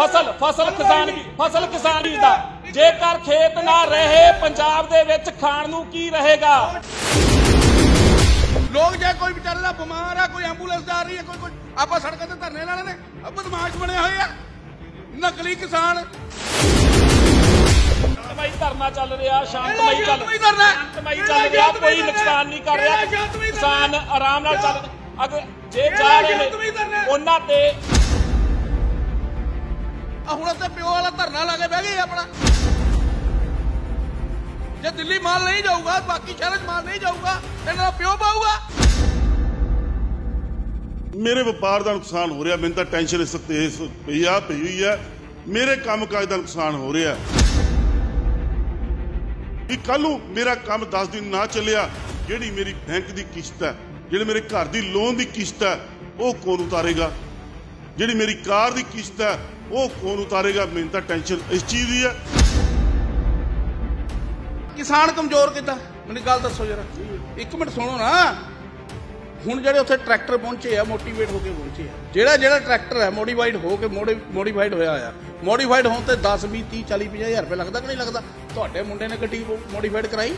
ਫਸਲ ਫਸਲ ਕਿਸਾਨ ਫਸਲ ਕਿਸਾਨੀ ਦਾ ਜੇਕਰ ਖੇਤ ਨਾ ਰਹੇ ਪੰਜਾਬ ਦੇ ਵਿੱਚ ਖਾਣ ਨੂੰ ਕੀ ਰਹੇਗਾ ਲੋਕ ਜੇ ਕੋਈ ਵਿਚਾਰੇ ਦਾ ਬਿਮਾਰ ਆ ਕੋਈ ਐਂਬੂਲੈਂਸ ਜਾ ਰਹੀ ਹੈ ਕੋਈ ਕੋਈ ਆਪਾਂ ਸੜਕਾਂ ਤੇ ਧਰਨੇ ਲਾਣੇ ਨੇ ਬਦਮਾਸ਼ ਬਣੇ ਹੋਏ ਆ ਨਕਲੀ ਕਿਸਾਨ ਸ਼ਾਂਤਮਈ ਧਰਨਾ ਚੱਲ ਰਿਹਾ ਸ਼ਾਂਤਮਈ ਚੱਲ ਸ਼ਾਂਤਮਈ ਚੱਲ ਰਿਹਾ ਕੋਈ ਨੁਕਸਾਨ ਨਹੀਂ ਕਰ ਰਿਹਾ ਕਿਸਾਨ ਆਰਾਮ ਨਾਲ ਚੱਲ ਅਗਰ ਜੇ ਜਾ ਰਹੇ ਨੇ ਉਹਨਾਂ ਤੇ ਆ ਹੁਣ ਤੇ ਪਿਓ ਵਾਲਾ ਧਰਨਾ ਲਾ ਕੇ ਬਹਿ ਗਏ ਆਪਣਾ ਜੇ ਦਿੱਲੀ ਮਾਲ ਨਹੀਂ ਜਾਊਗਾ ਬਾਕੀ ਸ਼ਹਿਰਾਂ 'ਚ ਮਾਲ ਨਹੀਂ ਜਾਊਗਾ ਇਹਨਾਂ ਦਾ ਪਿਓ ਪਾਊਗਾ ਮੇਰੇ ਵਪਾਰ ਦਾ ਨੁਕਸਾਨ ਹੋ ਰਿਹਾ ਮੈਨੂੰ ਤਾਂ ਟੈਨਸ਼ਨ ਇਸ ਤੇ ਪਈ ਆ ਪਈ ਹੋਈ ਆ ਮੇਰੇ ਕੰਮ ਕਾਜ ਦਾ ਨੁਕਸਾਨ ਹੋ ਰਿਹਾ ਵੀ ਕੱਲ ਨੂੰ ਮੇਰਾ ਕੰਮ 10 ਦਿਨ ਨਾ ਚੱਲਿਆ ਜਿਹੜੀ ਮੇਰੀ ਬੈਂਕ ਦੀ ਕਿਸ਼ਤ ਹੈ ਜਿਹੜੇ ਮੇਰੇ ਘਰ ਦੀ ਲੋਨ ਦੀ ਕਿਸ਼ਤ ਹੈ ਉਹ ਕੋਣ ਉਤਾਰੇਗਾ ਜਿਹੜੀ ਮੇਰੀ ਕਾਰ ਦੀ ਕਿਸ਼ਤ ਹੈ ਉਹ ਕੌਣ ਉਤਾਰੇਗਾ ਮੈਨੂੰ ਤਾਂ ਟੈਨਸ਼ਨ ਇਸ ਚੀਜ਼ ਦੀ ਹੈ ਕਿਸਾਨ ਕਮਜ਼ੋਰ ਕੀਤਾ ਮੈਨੂੰ ਗੱਲ ਦੱਸੋ ਜਰਾ ਇੱਕ ਮਿੰਟ ਸੁਣੋ ਨਾ ਹੁਣ ਜਿਹੜੇ ਉੱਥੇ ਟਰੈਕਟਰ ਪਹੁੰਚੇ ਆ ਮੋਟੀਵੇਟ ਹੋ ਕੇ ਪਹੁੰਚੇ ਆ ਜਿਹੜਾ ਜਿਹੜਾ ਟਰੈਕਟਰ ਹੈ ਮੋਡੀਫਾਈਡ ਹੋ ਕੇ ਮੋਡੀਫਾਈਡ ਹੋਇਆ ਆ ਮੋਡੀਫਾਈਡ ਹੋਣ ਤੇ 10 20 30 40 50 ਹਜ਼ਾਰ ਰੁਪਏ ਲੱਗਦਾ ਕਿ ਨਹੀਂ ਲੱਗਦਾ ਤੁਹਾਡੇ ਮੁੰਡੇ ਨੇ ਗੱਡੀ ਮੋਡੀਫਾਈਡ ਕਰਾਈ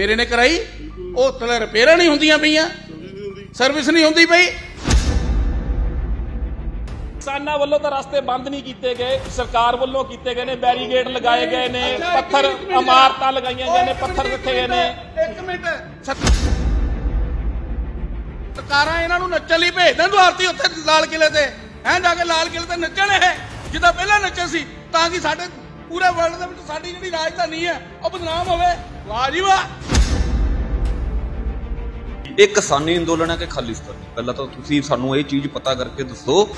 ਮੇਰੇ ਨੇ ਕਰਾਈ ਉਹ ਤਲੇ ਰਿਪੇਅਰਾਂ ਨਹੀਂ ਹੁੰਦੀਆਂ ਪਈਆਂ ਸਰਵਿਸ ਨਹੀਂ ਹੁੰਦੀ ਪਈ ਕਿਸਾਨਾਂ ਵੱਲੋਂ ਤਾਂ ਰਸਤੇ ਬੰਦ ਨਹੀਂ ਕੀਤੇ ਗਏ ਸਰਕਾਰ ਵੱਲੋਂ ਕੀਤੇ ਗਏ ਨੇ ਬੈਰੀਗੇਡ ਲਗਾਏ ਗਏ ਨੇ ਪੱਥਰ ਇਮਾਰਤਾਂ ਲਗਾਈਆਂ ਗਈਆਂ ਨੇ ਪੱਥਰ ਦਿੱਤੇ ਗਏ ਨੇ ਇੱਕ ਮਿੰਟ ਸਰਕਾਰਾਂ ਇਹਨਾਂ ਨੂੰ ਨੱਚਣ ਲਈ ਭੇਜ ਨੇ ਦੁਆਰਤੀ ਉੱਥੇ ਲਾਲ ਕਿਲੇ ਤੇ ਐ ਜਾ ਕੇ ਲਾਲ ਕਿਲੇ ਤੇ ਨੱਚਣ ਇਹ ਜਿੱਦਾਂ ਪਹਿਲਾਂ ਨੱਚੇ ਸੀ ਤਾਂ ਕਿ ਸਾਡੇ ਪੂਰੇ ਵਰਲਡ ਦੇ ਵਿੱਚ ਸਾਡੀ ਜਿਹੜੀ ਰਾਜਧਾਨੀ ਹੈ ਉਹ ਬਦਨਾਮ ਹੋਵੇ ਵਾਹ ਜੀ ਵਾਹ ਇਹ ਕਿਸਾਨੀ ਅੰਦੋਲਨ ਹੈ ਕਿ ਖਾਲਿਸਤਾਨੀ ਪਹਿਲਾਂ ਤਾਂ ਤੁਸੀਂ ਸਾਨੂੰ ਇਹ ਚੀਜ਼ ਪਤਾ ਕਰਕੇ ਦੱਸੋ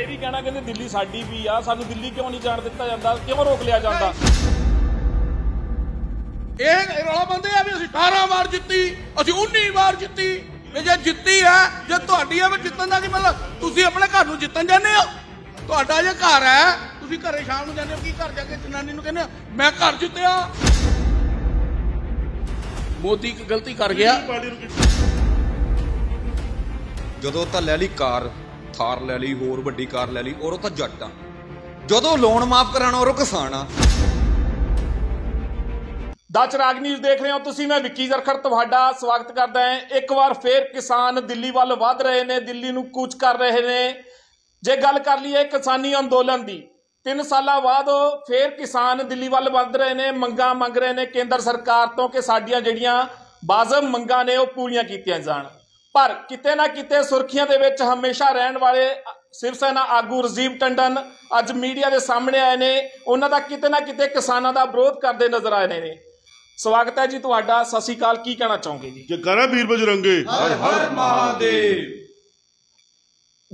ਇਹ ਵੀ ਕਹਿਣਾ ਕਹਿੰਦੇ ਦਿੱਲੀ ਸਾਡੀ ਵੀ ਆ ਸਾਨੂੰ ਦਿੱਲੀ ਕਿਉਂ ਨਹੀਂ ਜਾਣ ਦਿੱਤਾ ਜਾਂਦਾ ਕਿਉਂ ਰੋਕ ਲਿਆ ਜਾਂਦਾ ਇਹ ਰੌਲਾ ਬੰਦੇ ਆ ਵੀ ਅਸੀਂ 18 ਵਾਰ ਜਿੱਤੀ ਅਸੀਂ 19 ਵਾਰ ਜਿੱਤੀ ਵੀ ਜੇ ਜਿੱਤੀ ਹੈ ਜੇ ਤੁਹਾਡੀ ਹੈ ਵੀ ਜਿੱਤਣ ਦਾ ਕੀ ਮਤਲਬ ਤੁਸੀਂ ਆਪਣੇ ਘਰ ਨੂੰ ਜਿੱਤਣ ਜਾਂਦੇ ਹੋ ਤੁਹਾਡਾ ਜੇ ਘਰ ਹੈ ਤੁਸੀਂ ਘਰੇ ਸ਼ਾਮ ਨੂੰ ਜਾਂਦੇ ਹੋ ਕੀ ਘਰ ਜਾ ਕੇ ਜਨਾਨੀ ਨੂੰ ਕਹਿੰਦੇ ਮੈਂ ਘਰ ਜਿੱਤਿਆ ਮੋਦੀ ਗਲਤੀ ਕਰ ਗਿਆ ਜਦੋਂ ਤਾਂ ਲੈ ਲਈ ਕਾਰ ਥਾਰ ਲੈ ਲਈ ਹੋਰ ਵੱਡੀ ਕਾਰ ਲੈ ਲਈ ਔਰ ਉਹ ਤਾਂ ਜੱਟ ਆ ਜਦੋਂ ਲੋਨ ਮਾਫ ਕਰਾਣਾ ਔਰ ਉਹ ਕਿਸਾਨ ਆ ਦਾਚ ਚਰਾਗ ਨਿਊਜ਼ ਦੇਖ ਰਹੇ ਹੋ ਤੁਸੀਂ ਮੈਂ ਵਿੱਕੀ ਜ਼ਰਖਰ ਤੁਹਾਡਾ ਸਵਾਗਤ ਕਰਦਾ ਹਾਂ ਇੱਕ ਵਾਰ ਫੇਰ ਕਿਸਾਨ ਦਿੱਲੀ ਵੱਲ ਵਧ ਰਹੇ ਨੇ ਦਿੱਲੀ ਨੂੰ ਕੂਚ ਕਰ ਰਹੇ ਨੇ ਜੇ ਗੱਲ ਕਰ ਲਈਏ ਕਿਸਾਨੀ ਅੰਦੋਲਨ ਦੀ 3 ਸਾਲਾਂ ਬਾਅਦ ਫੇਰ ਕਿਸਾਨ ਦਿੱਲੀ ਵੱਲ ਵਧ ਰਹੇ ਨੇ ਮੰਗਾਂ ਮੰਗ ਰਹੇ ਨੇ ਕੇਂਦਰ ਸਰਕਾਰ ਤੋਂ ਕਿ ਸਾਡੀਆਂ ਜਿਹੜੀਆਂ ਬਾਜ਼ਮ ਮੰਗਾਂ ਨੇ ਉਹ ਪੂਰੀਆਂ ਕੀਤੀਆਂ ਜਾਣ ਪਰ ਕਿਤੇ ਨਾ ਕਿਤੇ ਸੁਰਖੀਆਂ ਦੇ ਵਿੱਚ ਹਮੇਸ਼ਾ ਰਹਿਣ ਵਾਲੇ ਸਿਵ ਸੈਨਾ ਆਗੂ ਰਜੀਵ ਟੰਡਨ ਅੱਜ ਮੀਡੀਆ ਦੇ ਸਾਹਮਣੇ ਆਏ ਨੇ ਉਹਨਾਂ ਦਾ ਕਿਤੇ ਨਾ ਕਿਤੇ ਕਿਸਾਨਾਂ ਦਾ ਵਿਰੋਧ ਕਰਦੇ ਨਜ਼ਰ ਆਏ ਨੇ ਸਵਾਗਤ ਹੈ ਜੀ ਤੁਹਾਡਾ ਸਤਿ ਸ੍ਰੀ ਅਕਾਲ ਕੀ ਕਹਿਣਾ ਚਾਹੋਗੇ ਜੀ ਜੇ ਕਰਾਂ ਵੀਰ ਬਜਰੰਗੇ ਹਰ ਹਰ ਮਹਾਦੇਵ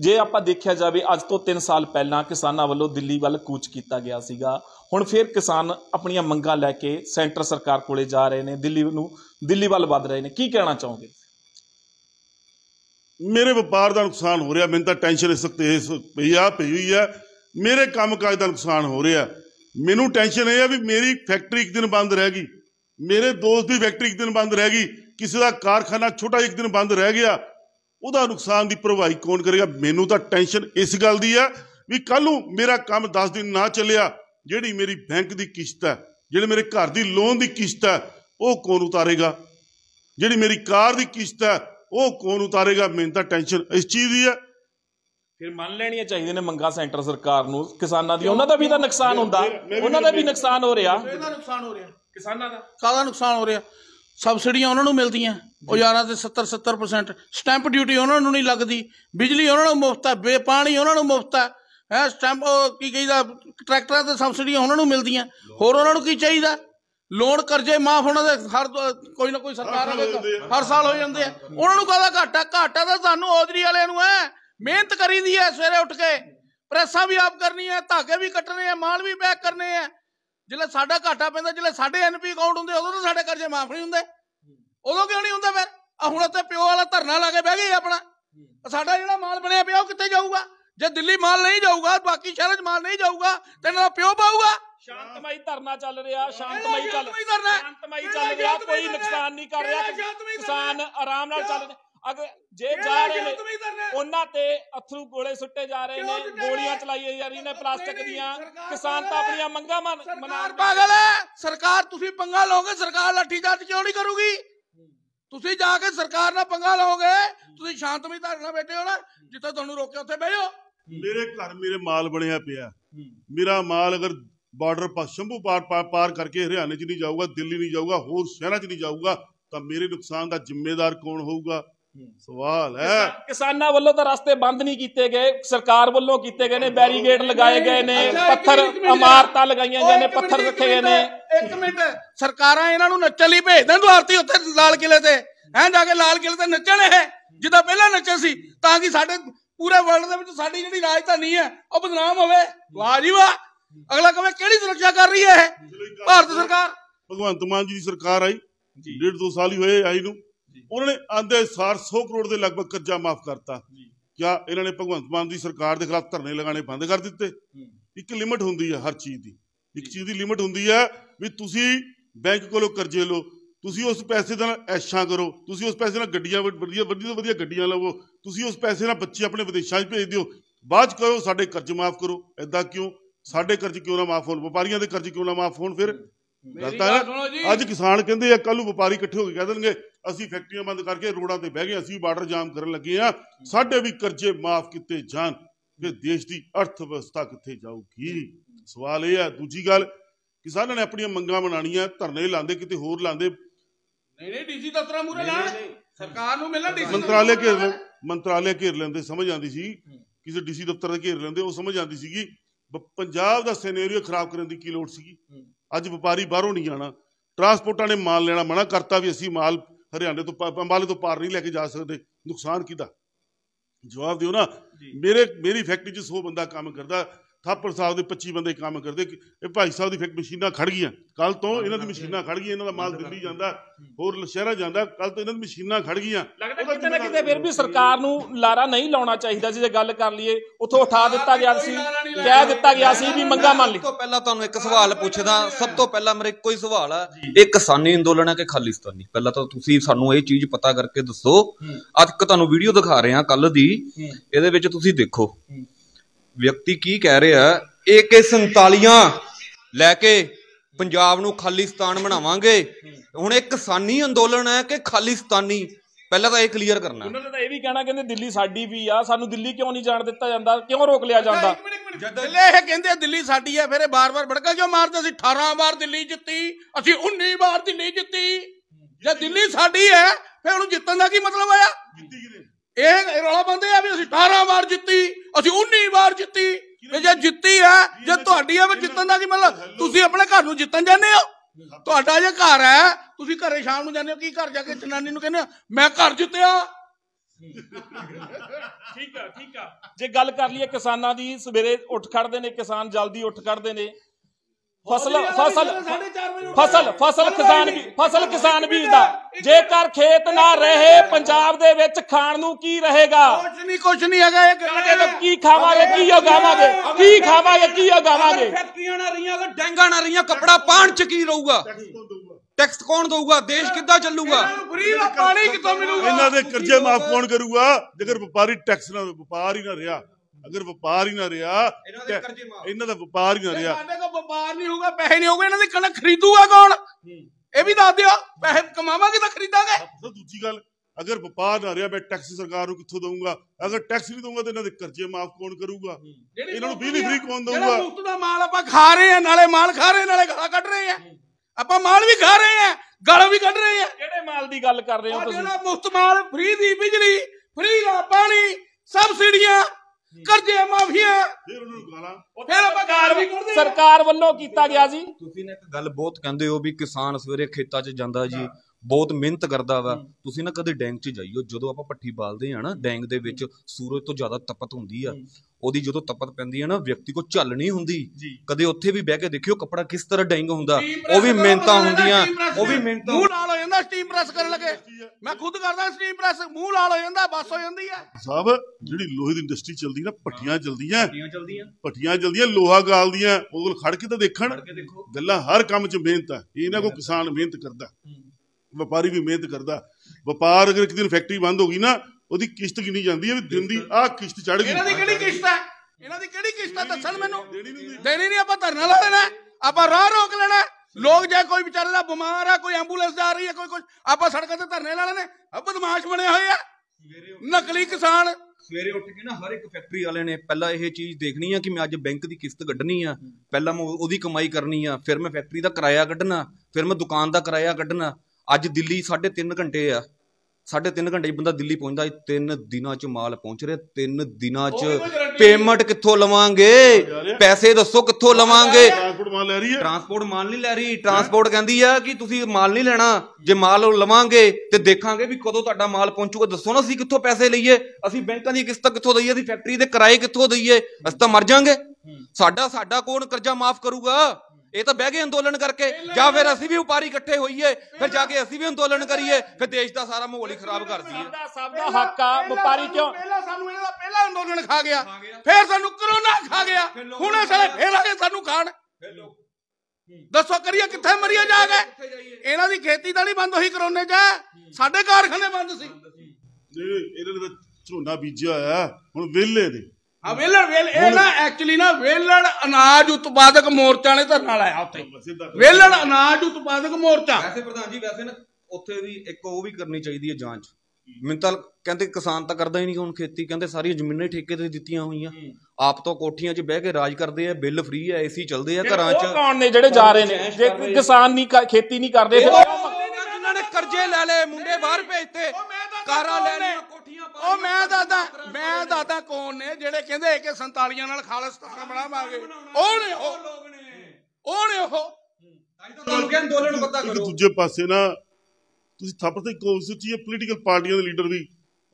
ਜੇ ਆਪਾਂ ਦੇਖਿਆ ਜਾਵੇ ਅੱਜ ਤੋਂ 3 ਸਾਲ ਪਹਿਲਾਂ ਕਿਸਾਨਾਂ ਵੱਲੋਂ ਦਿੱਲੀ ਵੱਲ ਕੂਚ ਕੀਤਾ ਗਿਆ ਸੀਗਾ ਹੁਣ ਫੇਰ ਕਿਸਾਨ ਆਪਣੀਆਂ ਮੰਗਾਂ ਲੈ ਕੇ ਸੈਂਟਰ ਸਰਕਾਰ ਕੋਲੇ ਜਾ ਰਹੇ ਨੇ ਦਿੱਲੀ ਨੂੰ ਦਿੱਲੀ ਵੱਲ ਵੱਧ ਰਹੇ ਨੇ ਕੀ ਕਹਿਣਾ ਚਾਹੋਗੇ ਮੇਰੇ ਵਪਾਰ ਦਾ ਨੁਕਸਾਨ ਹੋ ਰਿਹਾ ਮੈਨੂੰ ਤਾਂ ਟੈਨਸ਼ਨ ਇਸ ਵਕਤ ਪਈ ਆ ਪਈ ਹੋਈ ਆ ਮੇਰੇ ਕੰਮਕਾਜ ਦਾ ਨੁਕਸਾਨ ਹੋ ਰਿਹਾ ਮੈਨੂੰ ਟੈਨਸ਼ਨ ਇਹ ਆ ਵੀ ਮੇਰੀ ਫੈਕਟਰੀ ਇੱਕ ਦਿਨ ਬੰਦ ਰਹਿ ਗਈ ਮੇਰੇ ਦੋਸਤ ਦੀ ਫੈਕਟਰੀ ਇੱਕ ਦਿਨ ਬੰਦ ਰਹਿ ਗਈ ਕਿਸੇ ਦਾ ਕਾਰਖਾਨਾ ਛੋਟਾ ਇੱਕ ਦਿਨ ਬੰਦ ਰਹਿ ਗਿਆ ਉਹਦਾ ਨੁਕਸਾਨ ਦੀ ਭਰਵਾਈ ਕੌਣ ਕਰੇਗਾ ਮੈਨੂੰ ਤਾਂ ਟੈਨਸ਼ਨ ਇਸ ਗੱਲ ਦੀ ਆ ਵੀ ਕੱਲ ਨੂੰ ਮੇਰਾ ਕੰਮ 10 ਦਿਨ ਨਾ ਚੱਲਿਆ ਜਿਹੜੀ ਮੇਰੀ ਬੈਂਕ ਦੀ ਕਿਸ਼ਤ ਹੈ ਜਿਹੜੇ ਮੇਰੇ ਘਰ ਦੀ ਲੋਨ ਦੀ ਕਿਸ਼ਤ ਹੈ ਉਹ ਕੌਣ ਉਤਾਰੇਗਾ ਜਿਹੜੀ ਮੇਰੀ ਕਾਰ ਦੀ ਕਿਸ਼ਤ ਹੈ ਉਹ ਕੌਣ ਉਤਾਰੇਗਾ ਮੈਨੂੰ ਤਾਂ ਟੈਨਸ਼ਨ ਇਸ ਚੀਜ਼ ਦੀ ਹੈ ਫਿਰ ਮੰਨ ਲੈਣੀਆਂ ਚਾਹੀਦੀਆਂ ਨੇ ਮੰਗਾ ਸੈਂਟਰ ਸਰਕਾਰ ਨੂੰ ਕਿਸਾਨਾਂ ਦੀ ਉਹਨਾਂ ਦਾ ਵੀ ਤਾਂ ਨੁਕਸਾਨ ਹੁੰਦਾ ਉਹਨਾਂ ਦਾ ਵੀ ਨੁਕਸਾਨ ਹੋ ਰਿਹਾ ਇਹਦਾ ਨੁਕਸਾਨ ਹੋ ਰਿਹਾ ਕਿਸਾਨਾਂ ਦਾ ਕਾਹਦਾ ਨੁਕਸਾਨ ਹੋ ਰਿਹਾ ਸਬਸਿਡੀਆਂ ਉਹਨਾਂ ਨੂੰ ਮਿਲਦੀਆਂ ਉਹ ਯਾਰਾਂ ਤੇ 70 70% ਸਟੈਂਪ ਡਿਊਟੀ ਉਹਨਾਂ ਨੂੰ ਨਹੀਂ ਲੱਗਦੀ ਬਿਜਲੀ ਉਹਨਾਂ ਨੂੰ ਮੁਫਤ ਹੈ ਬੇ ਪਾਣੀ ਉਹਨਾਂ ਨੂੰ ਮੁਫਤ ਹੈ ਹੈ ਸਟੈਂਪ ਕੀ ਕਹੀਦਾ ਟਰੈਕਟਰਾਂ ਤੇ ਸਬਸਿਡੀਆਂ ਉਹਨਾਂ ਨੂੰ ਮਿਲਦੀਆਂ ਹੋਰ ਉਹਨਾਂ ਨੂੰ ਕੀ ਚਾਹੀਦਾ ਲੋਨ ਕਰਜ਼ੇ ਮਾਫ ਹੋਣਾ ਦੇ ਹਰ ਕੋਈ ਨਾ ਕੋਈ ਸਰਕਾਰ ਹਰ ਸਾਲ ਹੋ ਜਾਂਦੇ ਆ ਉਹਨਾਂ ਨੂੰ ਕਾਹਦਾ ਘਾਟਾ ਘਾਟਾ ਤਾਂ ਸਾਨੂੰ ਔਜਰੀ ਵਾਲਿਆਂ ਨੂੰ ਐ ਮਿਹਨਤ ਕਰੀਦੀ ਐ ਸਵੇਰੇ ਉੱਠ ਕੇ ਪ੍ਰੈਸਾਂ ਵੀ ਆਪ ਕਰਨੀ ਐ ਧਾਗੇ ਵੀ ਕੱਟਣੇ ਆ ਮਾਲ ਵੀ ਬੈਕ ਕਰਨੇ ਆ ਜਿਲੇ ਸਾਡਾ ਘਾਟਾ ਪੈਂਦਾ ਜਿਲੇ ਸਾਡੇ ਐਨਪੀ ਅਕਾਊਂਟ ਹੁੰਦੇ ਉਦੋਂ ਤਾਂ ਸਾਡੇ ਕਰਜ਼ੇ ਮਾਫ ਨਹੀਂ ਹੁੰਦੇ ਉਦੋਂ ਕਿਉਂ ਨਹੀਂ ਹੁੰਦਾ ਫਿਰ ਆ ਹੁਣ ਉੱਥੇ ਪਿਓ ਵਾਲਾ ਧਰਨਾ ਲਾ ਕੇ ਬਹਿ ਗਏ ਆਪਣਾ ਸਾਡਾ ਜਿਹੜਾ ਮਾਲ ਬਣਿਆ ਪਿਆ ਉਹ ਕਿੱਥੇ ਜਾਊਗਾ ਜੇ ਦਿੱਲੀ ਮਾਲ ਨਹੀਂ ਜਾਊਗਾ ਬਾਕੀ ਸ਼ਹਿਰਾਂ 'ਚ ਮਾਲ ਨਹੀਂ ਜਾਊਗਾ ਤੇ ਇਹਨਾਂ ਦਾ ਪਿਓ ਪਾਊਗਾ ਸ਼ਾਂਤਮਈ ਧਰਨਾ ਚੱਲ ਰਿਹਾ ਸ਼ਾਂਤਮਈ ਚੱਲ ਸ਼ਾਂਤਮਈ ਚੱਲ ਰਿਹਾ ਕੋਈ ਨੁਕਸਾਨ ਨਹੀਂ ਕਰ ਰਿਹਾ ਕਿਸਾਨ ਆਰਾਮ ਨਾਲ ਚੱਲ ਰਿਹਾ ਅਗਰ ਜੇ ਜਾ ਰਹੇ ਨੇ ਉਹਨਾਂ ਤੇ ਅਥਰੂ ਗੋਲੇ ਸੁੱਟੇ ਜਾ ਰਹੇ ਨੇ ਗੋਲੀਆਂ ਚਲਾਈਆਂ ਜਾ ਰਹੀਆਂ ਨੇ ਪਲਾਸਟਿਕ ਦੀਆਂ ਕਿਸਾਨ ਤਾਂ ਆਪਣੀਆਂ ਮੰਗਾਂ ਮਨਾਰ ਪਾਗਲ ਹੈ ਸਰਕਾਰ ਤੁਸੀਂ ਪੰਗਾ ਲਓਗੇ ਸਰਕਾਰ ਲੱਠੀ ਜਾਤ ਕਿਉਂ ਨਹੀਂ ਕਰੂਗੀ ਤੁਸੀਂ ਜਾ ਕੇ ਸਰਕਾਰ ਨਾਲ ਪੰਗਾ ਲਓਗੇ ਤੁਸੀਂ ਸ਼ਾਂਤਮਈ ਧਰਨਾ ਬੈਠੇ ਹੋ ਨਾ ਜਿੱਥੇ ਤੁਹਾਨੂੰ ਰੋਕਿਆ ਉੱਥੇ ਬਹਿ ਜਾਓ ਮੇਰੇ ਘਰ ਮੇਰੇ ਮਾਲ ਬਣਿਆ ਪਿਆ ਮੇਰਾ ਮਾਲ ਅਗਰ ਬਾਰਡਰ ਪਾਸ ਸ਼ੰਭੂ ਪਾਰ ਪਾਰ ਕਰਕੇ ਹਰਿਆਣੇ 'ਚ ਨਹੀਂ ਜਾਊਗਾ ਦਿੱਲੀ ਨਹੀਂ ਜਾਊਗਾ ਹੋਰ ਸ਼ਹਿਰਾਂ 'ਚ ਨਹੀਂ ਜਾਊਗਾ ਤਾਂ ਮੇਰੇ ਨੁਕਸਾਨ ਦਾ ਜ਼ਿੰਮੇਦਾਰ ਕੌਣ ਹੋਊਗਾ ਸਵਾਲ ਹੈ ਕਿਸਾਨਾਂ ਵੱਲੋਂ ਤਾਂ ਰਸਤੇ ਬੰਦ ਨਹੀਂ ਕੀਤੇ ਗਏ ਸਰਕਾਰ ਵੱਲੋਂ ਕੀਤੇ ਗਏ ਨੇ ਬੈਰੀਗੇਡ ਲਗਾਏ ਗਏ ਨੇ ਪੱਥਰ ਇਮਾਰਤਾਂ ਲਗਾਈਆਂ ਗਏ ਨੇ ਪੱਥਰ ਰੱਖੇ ਗਏ ਨੇ ਇੱਕ ਮਿੰਟ ਸਰਕਾਰਾਂ ਇਹਨਾਂ ਨੂੰ ਨੱਚਣ ਲਈ ਭੇਜ ਦੇਣ ਦੁਆਰਤੀ ਉੱਥੇ ਲਾਲ ਕਿਲੇ ਤੇ ਐਂ ਜਾ ਕੇ ਲਾਲ ਕਿਲੇ ਤੇ ਨੱਚਣ ਇਹ ਜਿੱਦਾਂ ਪਹਿਲਾਂ ਨੱਚੇ ਸੀ ਤਾਂ ਕਿ ਸਾਡੇ ਪੂਰੇ ਵਰਲਡ ਦੇ ਵਿੱਚ ਸਾਡੀ ਜਿਹੜੀ ਰਾਜਧਾਨੀ ਹੈ ਉਹ ਬਦਨਾਮ ਹੋਵੇ ਵਾਹ ਜੀ ਵਾਹ ਅਗਲਾ ਕਹੇ ਕਿਹੜੀ ਸੁਰੱਖਿਆ ਕਰ ਰਹੀ ਹੈ ਇਹ ਭਾਰਤ ਸਰਕਾਰ ਭਗਵੰਤ ਮਾਨ ਜੀ ਦੀ ਸਰਕਾਰ ਆਈ ਡੇਢ ਦੋ ਸਾਲ ਹੀ ਹੋਏ ਆਈ ਨੂੰ ਉਹਨਾਂ ਨੇ ਆਂਦੇ 700 ਕਰੋੜ ਦੇ ਲਗਭਗ ਕਰਜ਼ਾ ਮਾਫ ਕਰਤਾ ਕਿਆ ਇਹਨਾਂ ਨੇ ਭਗਵੰਤ ਮਾਨ ਦੀ ਸਰਕਾਰ ਦੇ ਖਿਲਾਫ ਧਰਨੇ ਲਗਾਣੇ ਬੰਦ ਕਰ ਦਿੱਤੇ ਇੱਕ ਲਿਮਟ ਹੁੰਦੀ ਹੈ ਹਰ ਚੀਜ਼ ਦੀ ਇੱਕ ਚੀਜ਼ ਦੀ ਲਿਮਟ ਹੁੰਦੀ ਹੈ ਵੀ ਤੁਸੀਂ ਬੈਂਕ ਕੋਲੋਂ ਕਰਜ਼ੇ ਲਓ ਤੁਸੀਂ ਉਸ ਪੈਸੇ ਨਾਲ ਐਸ਼ਾਂ ਕਰੋ ਤੁਸੀਂ ਉਸ ਪੈਸੇ ਨਾਲ ਗੱਡੀਆਂ ਵਧੀਆ ਵਧੀਆ ਤੋਂ ਵਧੀਆ ਗੱਡੀਆਂ ਲਵੋ ਤੁਸੀਂ ਉਸ ਪੈਸੇ ਨਾਲ ਬੱਚੇ ਆਪਣੇ ਵਿਦੇਸ਼ਾਂ 'ਚ ਭੇਜ ਦਿਓ ਬਾਅਦ 'ਚ ਕਹੋ ਸਾਡੇ ਕਰਜ਼ ਮਾਫ ਕਰੋ ਐਦਾਂ ਕਿਉਂ ਸਾਡੇ ਕਰਜ਼ ਕਿਉਂ ਨਾ ਮਾਫ ਹੋਣ ਵਪਾਰੀਆਂ ਦੇ ਕਰਜ਼ ਕਿਉਂ ਨਾ ਮਾਫ ਹੋਣ ਫਿਰ ਅੱਜ ਕਿਸਾਨ ਕਹਿੰਦੇ ਆ ਕੱਲ ਨੂੰ ਵਪਾਰੀ ਇਕੱਠੇ ਹੋ ਕੇ ਕਹਿ ਦੇਣਗੇ ਅਸੀਂ ਫੈਕਟਰੀਆਂ ਬੰਦ ਕਰਕੇ ਰੋਡਾਂ ਤੇ ਬਹਿ ਗਏ ਅਸੀਂ ਬਾਰਡਰ ਜਾਮ ਕਰਨ ਲੱਗੇ ਆ ਸਾਡੇ ਵੀ ਕਰਜ਼ੇ ਮਾਫ ਕੀਤੇ ਜਾਣ ਕਿ ਦੇਸ਼ ਦੀ ਅਰਥ ਵਿਵਸਥਾ ਕਿੱਥੇ ਜਾਊਗੀ ਸਵਾਲ ਇਹ ਆ ਦੂਜੀ ਗੱਲ ਕਿਸਾਨਾਂ ਨੇ ਆਪਣੀਆਂ ਮੰਗਾਂ ਬਣਾਣੀਆਂ ਧਰਨੇ ਲਾਉਂਦੇ ਕਿਤੇ ਹੋਰ ਲਾਉਂਦੇ ਨਹੀਂ ਨਹੀਂ ਡੀਜੀ ਦਫ਼ਤਰਾਂ ਮੂਰੇ ਲਾਣ ਸਰਕਾਰ ਨੂੰ ਮਿਲਣਾ ਡੀਜੀ ਮੰਤਰਾਲੇ ਘੇਰ ਲੈ ਮੰਤਰਾਲੇ ਘੇਰ ਲੈਂਦੇ ਸਮਝ ਆਂਦੀ ਸੀ ਕਿਸੇ ਡੀਸੀ ਦਫ਼ਤਰ ਦੇ ਘੇਰ ਲੈਂਦੇ ਉਹ ਸਮਝ ਆਂਦੀ ਸੀਗੀ ਪੰਜਾਬ ਦਾ ਸਿਨੈਰੀਓ ਖਰਾਬ ਕਰਨ ਦੀ ਕੀ ਲੋੜ ਸੀਗੀ ਅੱਜ ਵਪਾਰੀ ਬਾਹਰੋਂ ਨਹੀਂ ਜਾਣਾ ਟਰਾਂਸਪੋਰਟਾਂ ਨੇ ਮਾਲ ਲੈਣਾ ਮਨਾ ਕਰਤਾ ਵੀ ਅਸੀਂ ਮਾਲ ਹਰਿਆਣੇ ਤੋਂ ਅੰਬਾਲੇ ਤੋਂ ਪਾਰ ਨਹੀਂ ਲੈ ਕੇ ਜਾ ਸਕਦੇ ਨੁਕਸਾਨ ਕਿਦਾ ਜਵਾਬ ਦਿਓ ਨਾ ਮੇਰੇ ਮੇਰੀ ਫੈਕਟਰੀ 'ਚ 100 ਬੰਦਾ ਕੰਮ ਕਰਦਾ ਥਾਪਰ ਸਾਹਿਬ ਦੇ 25 ਬੰਦੇ ਕੰਮ ਕਰਦੇ ਇਹ ਭਾਈ ਸਾਹਿਬ ਦੀ ਫਿਕ ਮਸ਼ੀਨਾਂ ਖੜ ਗਈਆਂ ਕੱਲ ਤੋਂ ਇਹਨਾਂ ਦੀ ਮਸ਼ੀਨਾਂ ਖੜ ਗਈਆਂ ਇਹਨਾਂ ਦਾ ਮਾਲ ਦਿੱਲੀ ਜਾਂਦਾ ਹੋਰ ਸ਼ਹਿਰਾਂ ਜਾਂਦਾ ਕੱਲ ਤੋਂ ਇਹਨਾਂ ਦੀ ਮਸ਼ੀਨਾਂ ਖੜ ਗਈਆਂ ਲੱਗਦਾ ਕਿਤੇ ਨਾ ਕਿਤੇ ਫਿਰ ਵੀ ਸਰਕਾਰ ਨੂੰ ਲਾਰਾ ਨਹੀਂ ਲਾਉਣਾ ਚਾਹੀਦਾ ਸੀ ਜੇ ਗੱਲ ਕਰ ਲਈਏ ਉੱਥੋਂ ਉਠਾ ਦਿੱਤਾ ਗਿਆ ਸੀ ਕਹਿ ਦਿੱਤਾ ਗਿਆ ਸੀ ਵੀ ਮੰਗਾ ਮੰਨ ਲਈ ਤੋਂ ਪਹਿਲਾਂ ਤੁਹਾਨੂੰ ਇੱਕ ਸਵਾਲ ਪੁੱਛਦਾ ਸਭ ਤੋਂ ਪਹਿਲਾਂ ਮੇਰੇ ਕੋਈ ਸਵਾਲ ਆ ਇਹ ਕਿਸਾਨੀ ਅੰਦੋਲਨ ਹੈ ਕਿ ਖਾਲਿਸਤਾਨੀ ਪਹਿਲਾਂ ਤਾਂ ਤੁਸੀਂ ਸਾਨੂੰ ਇਹ ਚੀਜ਼ ਪਤਾ ਕਰਕੇ ਦੱਸੋ ਅੱਜ ਤੁਹਾਨੂੰ ਵੀਡੀਓ ਦਿਖਾ ਰਹੇ ਹਾਂ ਕੱਲ ਦੀ ਇਹਦੇ ਵਿੱਚ ਤੁਸੀਂ ਦੇਖੋ ਵਿਅਕਤੀ ਕੀ ਕਹਿ ਰਿਹਾ ਏਕੇ 47 ਲੈ ਕੇ ਪੰਜਾਬ ਨੂੰ ਖਾਲਿਸਤਾਨ ਬਣਾਵਾਂਗੇ ਹੁਣ ਇਹ ਕਿਸਾਨੀ ਅੰਦੋਲਨ ਹੈ ਕਿ ਖਾਲਿਸਤਾਨੀ ਪਹਿਲਾਂ ਤਾਂ ਇਹ ਕਲੀਅਰ ਕਰਨਾ ਉਹਨਾਂ ਨੇ ਤਾਂ ਇਹ ਵੀ ਕਹਿਣਾ ਕਹਿੰਦੇ ਦਿੱਲੀ ਸਾਡੀ ਵੀ ਆ ਸਾਨੂੰ ਦਿੱਲੀ ਕਿਉਂ ਨਹੀਂ ਜਾਣ ਦਿੱਤਾ ਜਾਂਦਾ ਕਿਉਂ ਰੋਕ ਲਿਆ ਜਾਂਦਾ ਜਦੋਂ ਇਹ ਕਹਿੰਦੇ ਦਿੱਲੀ ਸਾਡੀ ਆ ਫਿਰ ਇਹ ਬਾਰ-ਬਾਰ ਵੜਕਾ ਕਿਉਂ ਮਾਰਦੇ ਸੀ 18 ਵਾਰ ਦਿੱਲੀ ਜਿੱਤੀ ਅਸੀਂ 19 ਵਾਰ ਦਿੱਲੀ ਜਿੱਤੀ ਜੇ ਦਿੱਲੀ ਸਾਡੀ ਹੈ ਫਿਰ ਉਹਨੂੰ ਜਿੱਤਣ ਦਾ ਕੀ ਮਤਲਬ ਆਇਆ ਇਹ ਰੌਲਾ ਬੰਦੇ ਆ ਵੀ ਅਸੀਂ 18 ਵਾਰ ਜਿੱਤੀ ਅਸੀਂ 19 ਵਾਰ ਜਿੱਤੀ ਤੇ ਜੇ ਜਿੱਤੀ ਹੈ ਜੇ ਤੁਹਾਡੀ ਆ ਵੀ ਜਿੱਤਣ ਦਾ ਕੀ ਮਤਲਬ ਤੁਸੀਂ ਆਪਣੇ ਘਰ ਨੂੰ ਜਿੱਤਣ ਜਾਂਦੇ ਹੋ ਤੁਹਾਡਾ ਜੇ ਘਰ ਹੈ ਤੁਸੀਂ ਘਰੇ ਸ਼ਾਮ ਨੂੰ ਜਾਂਦੇ ਹੋ ਕੀ ਘਰ ਜਾ ਕੇ ਜਨਾਨੀ ਨੂੰ ਕਹਿੰਦੇ ਮੈਂ ਘਰ ਜਿੱਤਿਆ ਠੀਕ ਆ ਠੀਕ ਆ ਜੇ ਗੱਲ ਕਰ ਲਈਏ ਕਿਸਾਨਾਂ ਦੀ ਸਵੇਰੇ ਉੱਠ ਖੜਦੇ ਨੇ ਕਿਸਾਨ ਜਲਦੀ ਉੱਠ ਖੜਦੇ ਨੇ ਫਸਲ ਫਸਲ ਫਸਲ ਫਸਲ ਕਿਸਾਨ ਵੀ ਫਸਲ ਕਿਸਾਨ ਬੀਜਦਾ ਜੇਕਰ ਖੇਤ ਨਾ ਰਹੇ ਪੰਜਾਬ ਦੇ ਵਿੱਚ ਖਾਣ ਨੂੰ ਕੀ ਰਹੇਗਾ ਕੁਝ ਨਹੀਂ ਕੁਝ ਨਹੀਂ ਹੈਗਾ ਇਹ ਗੱਲ ਤਾਂ ਕੀ ਖਾਵਾਂਗੇ ਕੀ ਉਗਾਵਾਂਗੇ ਕੀ ਖਾਵਾਂਗੇ ਕੀ ਉਗਾਵਾਂਗੇ ਫੈਕਟਰੀਆਂ ਨਾ ਰਹੀਆਂ ਅਗਰ ਡੈਂਗਾ ਨਾ ਰਹੀਆਂ ਕਪੜਾ ਪਾਣ ਚ ਕੀ ਰਹੂਗਾ ਟੈਕਸ ਕੌਣ ਦੇਊਗਾ ਦੇਸ਼ ਕਿੱਦਾਂ ਚੱਲੂਗਾ ਫਰੀ ਪਾਣੀ ਕਿੱਥੋਂ ਮਿਲੂਗਾ ਇਹਨਾਂ ਦੇ ਕਰਜ਼ੇ ਮਾਫ ਕੌਣ ਕਰੂਗਾ ਜੇਕਰ ਵਪਾਰੀ ਟੈਕਸ ਨਾ ਵਪਾਰ ਹੀ ਨਾ ਰਿਹਾ ਅਗਰ ਵਪਾਰ ਹੀ ਨਾ ਰਿਹਾ ਇਹਨਾਂ ਦਾ ਵਪਾਰ ਹੀ ਨਾ ਰਿਹਾ ਇਹਨਾਂ ਦਾ ਵਪਾਰ ਨਹੀਂ ਹੋਊਗਾ ਪੈਸੇ ਨਹੀਂ ਹੋਗੇ ਇਹਨਾਂ ਦੇ ਕਣਕ ਖਰੀਦੂਗਾ ਕੌਣ ਇਹ ਵੀ ਦੱਸ ਦਿਓ ਪੈਸੇ ਕਮਾਵਾਂਗੇ ਤਾਂ ਖਰੀਦਾਂਗੇ ਦੂਜੀ ਗੱਲ ਅਗਰ ਵਪਾਰ ਨਾ ਰਿਹਾ ਮੈਂ ਟੈਕਸ ਸਰਕਾਰ ਨੂੰ ਕਿੱਥੋਂ ਦਊਂਗਾ ਅਗਰ ਟੈਕਸ ਨਹੀਂ ਦਊਂਗਾ ਤਾਂ ਇਹਨਾਂ ਦੇ ਕਰਜ਼ੇ ਮਾਫ ਕੌਣ ਕਰੂਗਾ ਇਹਨਾਂ ਨੂੰ ਬਿਜਲੀ ਫ੍ਰੀ ਕੌਣ ਦਊਗਾ ਜਿਹੜਾ ਮੁਫਤ ਦਾ ਮਾਲ ਆਪਾਂ ਖਾ ਰਹੇ ਆ ਨਾਲੇ ਮਾਲ ਖਾ ਰਹੇ ਨਾਲੇ ਗਾਲਾਂ ਕੱਢ ਰਹੇ ਆ ਆਪਾਂ ਮਾਲ ਵੀ ਖਾ ਰਹੇ ਆ ਗਾਲਾਂ ਵੀ ਕੱਢ ਰਹੇ ਆ ਕਿਹੜੇ ਮਾਲ ਦੀ ਗੱਲ ਕਰ ਰਹੇ ਹੋ ਤੁਸੀਂ ਜਿਹੜਾ ਮੁਫਤ ਮਾਲ ਫ੍ਰੀ ਦੀ ਬਿਜਲੀ ਫ੍ਰੀ ਦਾ ਪਾਣੀ ਸਬਸਿਡੀਆਂ ਕਰਜ਼ੇ ਮਾਫੀਆ ਫਿਰ ਉਹਨਾਂ ਨੂੰ ਗਾਲਾਂ ਫਿਰ ਆਪਾਂ ਕਾਰ ਵੀ ਕਰਦੇ ਸਰਕਾਰ ਵੱਲੋਂ ਕੀਤਾ ਗਿਆ ਜੀ ਤੁਸੀਂ ਨੇ ਇੱਕ ਗੱਲ ਬਹੁਤ ਕਹਿੰਦੇ ਹੋ ਵੀ ਕਿਸਾਨ ਸਵੇਰੇ ਖੇਤਾਂ 'ਚ ਜਾਂਦਾ ਜੀ ਬਹੁਤ ਮਿਹਨਤ ਕਰਦਾ ਵਾ ਤੁਸੀਂ ਨਾ ਕਦੇ ਡੈਂਗ 'ਚ ਜਾਈਓ ਜਦੋਂ ਆਪਾਂ ਪੱਠੀ ਬਾਲਦੇ ਆ ਨਾ ਡੈਂਗ ਦੇ ਵਿੱਚ ਸੂਰਜ ਤੋਂ ਜ਼ਿਆਦਾ ਤਪਤ ਹੁੰਦੀ ਆ ਉਹਦੀ ਜਦੋਂ ਤਪਤ ਪੈਂਦੀ ਆ ਨਾ ਵਿਅਕਤੀ ਕੋ ਝੱਲਣੀ ਹੁੰਦੀ ਕਦੇ ਉੱਥੇ ਵੀ ਬਹਿ ਕੇ ਦੇਖਿਓ ਕੱਪੜਾ ਕਿਸ ਤਰ੍ਹਾਂ ਡੈਂਗ ਹੁੰਦਾ ਉਹ ਵੀ ਮਿਹਨਤਾਂ ਹੁੰਦੀਆਂ ਉਹ ਵੀ ਮਿਹਨਤਾਂ ਸਟੀਮ ਪ੍ਰੈਸ ਕਰਨ ਲੱਗੇ ਮੈਂ ਖੁਦ ਕਰਦਾ ਸਟੀਮ ਪ੍ਰੈਸ ਮੂੰਹ ਲਾਲ ਹੋ ਜਾਂਦਾ ਬਸ ਹੋ ਜਾਂਦੀ ਹੈ ਸਾਬ ਜਿਹੜੀ ਲੋਹੇ ਦੀ ਇੰਡਸਟਰੀ ਚੱਲਦੀ ਨਾ ਪੱਟੀਆਂ ਚੱਲਦੀਆਂ ਪੱਟੀਆਂ ਚੱਲਦੀਆਂ ਪੱਟੀਆਂ ਚੱਲਦੀਆਂ ਲੋਹਾ ਗਾਲਦੀਆਂ ਉਹ ਕੋਲ ਖੜ ਕੇ ਤਾਂ ਦੇਖਣ ਗੱਲਾਂ ਹਰ ਕੰਮ 'ਚ ਮਿਹਨਤ ਆ ਇਹਨਾਂ ਕੋ ਕਿਸਾਨ ਮਿਹਨਤ ਕਰਦਾ ਵਪਾਰੀ ਵੀ ਮਿਹਨਤ ਕਰਦਾ ਵਪਾਰ ਅਗਰ ਇੱਕ ਦਿਨ ਫੈਕਟਰੀ ਬੰਦ ਹੋ ਗਈ ਨਾ ਉਹਦੀ ਕਿਸ਼ਤ ਕਿੰਨੀ ਜਾਂਦੀ ਹੈ ਵੀ ਦਿਨ ਦੀ ਆਹ ਕਿਸ਼ਤ ਚੜ ਗਈ ਇਹਨਾਂ ਦੀ ਕਿਹੜੀ ਕਿਸ਼ਤ ਹੈ ਇਹਨਾਂ ਦੀ ਕਿਹੜੀ ਕਿਸ਼ਤ ਹੈ ਦੱਸਣ ਮੈਨੂੰ ਦੇਣੀ ਨਹੀਂ ਆਪਾਂ ਧਰਨਾ ਲਾ ਲੈਣਾ ਆਪਾਂ ਰਾਹ ਰੋਕ ਲੈਣਾ ਲੋਕ ਜੇ ਕੋਈ ਵਿਚਾਰੇ ਦਾ ਬਿਮਾਰ ਆ ਕੋਈ ਐਂਬੂਲੈਂਸ ਜਾ ਰਹੀ ਹੈ ਕੋਈ ਕੁਝ ਆਪਾਂ ਸੜਕਾਂ ਤੇ ਧਰਨੇ ਲਾ ਆ ਬਦਮਾਸ਼ ਬਣੇ ਹੋਏ ਆ ਨਕਲੀ ਕਿਸਾਨ ਸਵੇਰੇ ਉੱਠ ਕੇ ਨਾ ਹਰ ਇੱਕ ਫੈਕਟਰੀ ਵਾਲੇ ਨੇ ਪਹਿਲਾਂ ਇਹ ਚੀਜ਼ ਦੇਖਣੀ ਆ ਕਿ ਮੈਂ ਅੱਜ ਬੈਂਕ ਦੀ ਕਿਸ਼ਤ ਕੱਢਣੀ ਆ ਪਹਿਲਾਂ ਮੈਂ ਉਹਦੀ ਕਮਾਈ ਕਰਨੀ ਆ ਫਿਰ ਮੈਂ ਫੈਕਟਰੀ ਦਾ ਕਿਰਾਇਆ ਕੱਢਣਾ ਫਿਰ ਮੈਂ ਦੁਕਾਨ ਦਾ ਕਿਰਾਇਆ ਕੱਢਣਾ ਅੱਜ ਦਿੱਲੀ 3.5 ਘੰਟੇ ਆ 3.5 ਘੰਟੇ ਬੰਦਾ ਦਿੱਲੀ ਪਹੁੰਚਦਾ 3 ਦਿਨਾਂ ਚ ਮਾਲ ਪਹੁੰਚ ਰਿਹਾ 3 ਦਿਨਾਂ ਚ ਪੇਮੈਂਟ ਕਿੱਥੋਂ ਲਵਾਂਗੇ ਪੈਸੇ ਦੱਸੋ ਕਿੱਥੋਂ ਲਵਾਂਗੇ ਟ੍ਰਾਂਸਪੋਰਟ ਮਾਲ ਲੈ ਰਹੀ ਹੈ ਟ੍ਰਾਂਸਪੋਰਟ ਮਾਲ ਨਹੀਂ ਲੈ ਰਹੀ ਟ੍ਰਾਂਸਪੋਰਟ ਕਹਿੰਦੀ ਆ ਕਿ ਤੁਸੀਂ ਮਾਲ ਨਹੀਂ ਲੈਣਾ ਜੇ ਮਾਲ ਲਵਾਂਗੇ ਤੇ ਦੇਖਾਂਗੇ ਵੀ ਕਦੋਂ ਤੁਹਾਡਾ ਮਾਲ ਪਹੁੰਚੂਗਾ ਦੱਸੋ ਨਾ ਅਸੀਂ ਕਿੱਥੋਂ ਪੈਸੇ ਲਈਏ ਅਸੀਂ ਬੈਂਕਾਂ ਦੀ ਕਿਸ਼ਤ ਕਿੱਥੋਂ ਦਈਏ ਅਸੀਂ ਫੈਕਟਰੀ ਦੇ ਕਿਰਾਏ ਕਿੱਥੋਂ ਦਈਏ ਅਸੀਂ ਤਾਂ ਮਰ ਜਾਾਂਗੇ ਸਾਡਾ ਸਾਡਾ ਕੌਣ ਕਰਜ਼ਾ ਮਾਫ ਕਰੂਗਾ ਇਹ ਤਾਂ ਬਹਿ ਗਏ ਅੰਦੋਲਨ ਕਰਕੇ ਜਾਂ ਫਿਰ ਅਸੀਂ ਵੀ ਉਪਾਰੀ ਇਕੱਠੇ ਹੋਈਏ ਫਿਰ ਜਾ ਕੇ ਅਸੀਂ ਵੀ ਅੰਦੋਲਨ ਕਰੀਏ ਫਿਰ ਦੇਸ਼ ਦਾ ਸਾਰਾ ਮਾਹੌਲ ਹੀ ਖਰਾਬ ਕਰ ਦਈਏ ਸਭ ਦਾ ਹੱਕ ਆ ਵਪਾਰੀ ਕਿਉਂ ਪਹਿਲਾਂ ਸਾਨੂੰ ਇਹਦਾ ਪਹਿਲਾਂ ਪਹਿਲਾ ਅੰਦੋਲਨ ਖਾ ਗਿਆ ਫਿਰ ਸਾਨੂੰ ਕਰੋਨਾ ਖਾ ਗਿਆ ਹੁਣ ਇਹ ਸਾਲੇ ਫਿਰ ਆ ਕੇ ਸਾਨੂੰ ਖਾਣ ਦੱਸੋ ਕਰੀਏ ਕਿੱਥੇ ਮਰੀਏ ਜਾ ਕੇ ਇਹਨਾਂ ਦੀ ਖੇਤੀ ਤਾਂ ਨਹੀਂ ਬੰਦ ਹੋਈ ਕਰੋਨੇ 'ਚ ਸਾਡੇ ਕਾਰਖਾਨੇ ਬੰਦ ਸੀ ਨਹੀਂ ਇਹਨਾਂ ਦੇ ਵਿੱਚ ਝੋਨਾ ਬੀਜਿਆ ਹੋਇਆ ਹੁਣ ਵਿਲੇ ਦੇ ਆ ਵੇਲੜ ਵੇਲ ਇਹ ਨਾ ਐਕਚੁਅਲੀ ਨਾ ਵੇਲੜ ਅਨਾਜ ਉਤਪਾਦਕ ਮੋਰਚਾ ਨੇ ਧਰਨਾ ਲਾਇਆ ਉੱਥੇ ਵੇਲੜ ਅਨਾਜ ਉਤਪਾਦਕ ਮੋਰਚਾ ਵੈਸੇ ਪ੍ਰਧਾਨ ਜੀ ਵੈਸੇ ਨਾ ਉੱਥੇ ਵੀ ਇੱਕ ਉਹ ਵੀ ਕਰਨੀ ਚਾਹੀਦੀ ਹੈ ਜਾਂਚ ਮਿੰਤਲ ਕਹਿੰਦੇ ਕਿਸਾਨ ਤਾਂ ਕਰਦਾ ਹੀ ਨਹੀਂ ਹੁਣ ਖੇਤੀ ਕਹਿੰਦੇ ਸਾਰੀਆਂ ਜ਼ਮੀਨਾਂ ਠੇਕੇ ਤੇ ਦਿੱਤੀਆਂ ਹੋਈਆਂ ਆਪ ਤਾਂ ਕੋਠੀਆਂ 'ਚ ਬਹਿ ਕੇ ਰਾਜ ਕਰਦੇ ਆ ਬਿੱਲ ਫ੍ਰੀ ਆ ਏਸੀ ਚੱਲਦੇ ਆ ਘਰਾਂ 'ਚ ਉਹ ਕੌਣ ਨੇ ਜਿਹੜੇ ਜਾ ਰਹੇ ਨੇ ਜੇ ਕਿਸਾਨ ਨਹੀਂ ਖੇਤੀ ਨਹੀਂ ਕਰਦੇ ਫਿਰ ਉਹ ਜਿਨ੍ਹਾਂ ਨੇ ਕਰਜ਼ੇ ਲੈ ਲਏ ਮੁੰਡੇ ਬਾਹਰ ਭੇਜਤੇ ਕਾਰਾਂ ਲੈ ਲਈਆਂ ਉਹ ਮੈਂ ਦਾਦਾ ਮੈਂ ਦਾਦਾ ਕੌਣ ਨੇ ਜਿਹੜੇ ਕਹਿੰਦੇ ਕਿ 47 ਨਾਲ ਖਾਲਿਸਤਾਨ ਬਣਾਵਾਂਗੇ ਉਹ ਨੇ ਉਹ ਲੋਕ ਨੇ ਉਹ ਨੇ ਉਹ ਦੂਜੇ ਪਾਸੇ ਨਾ ਤੁਸੀਂ ਥੱਪੜ ਤੇ ਸੋਚੀਏ ਪੋਲੀਟੀਕਲ ਪਾਰਟੀਆਂ ਦੇ ਲੀਡਰ ਵੀ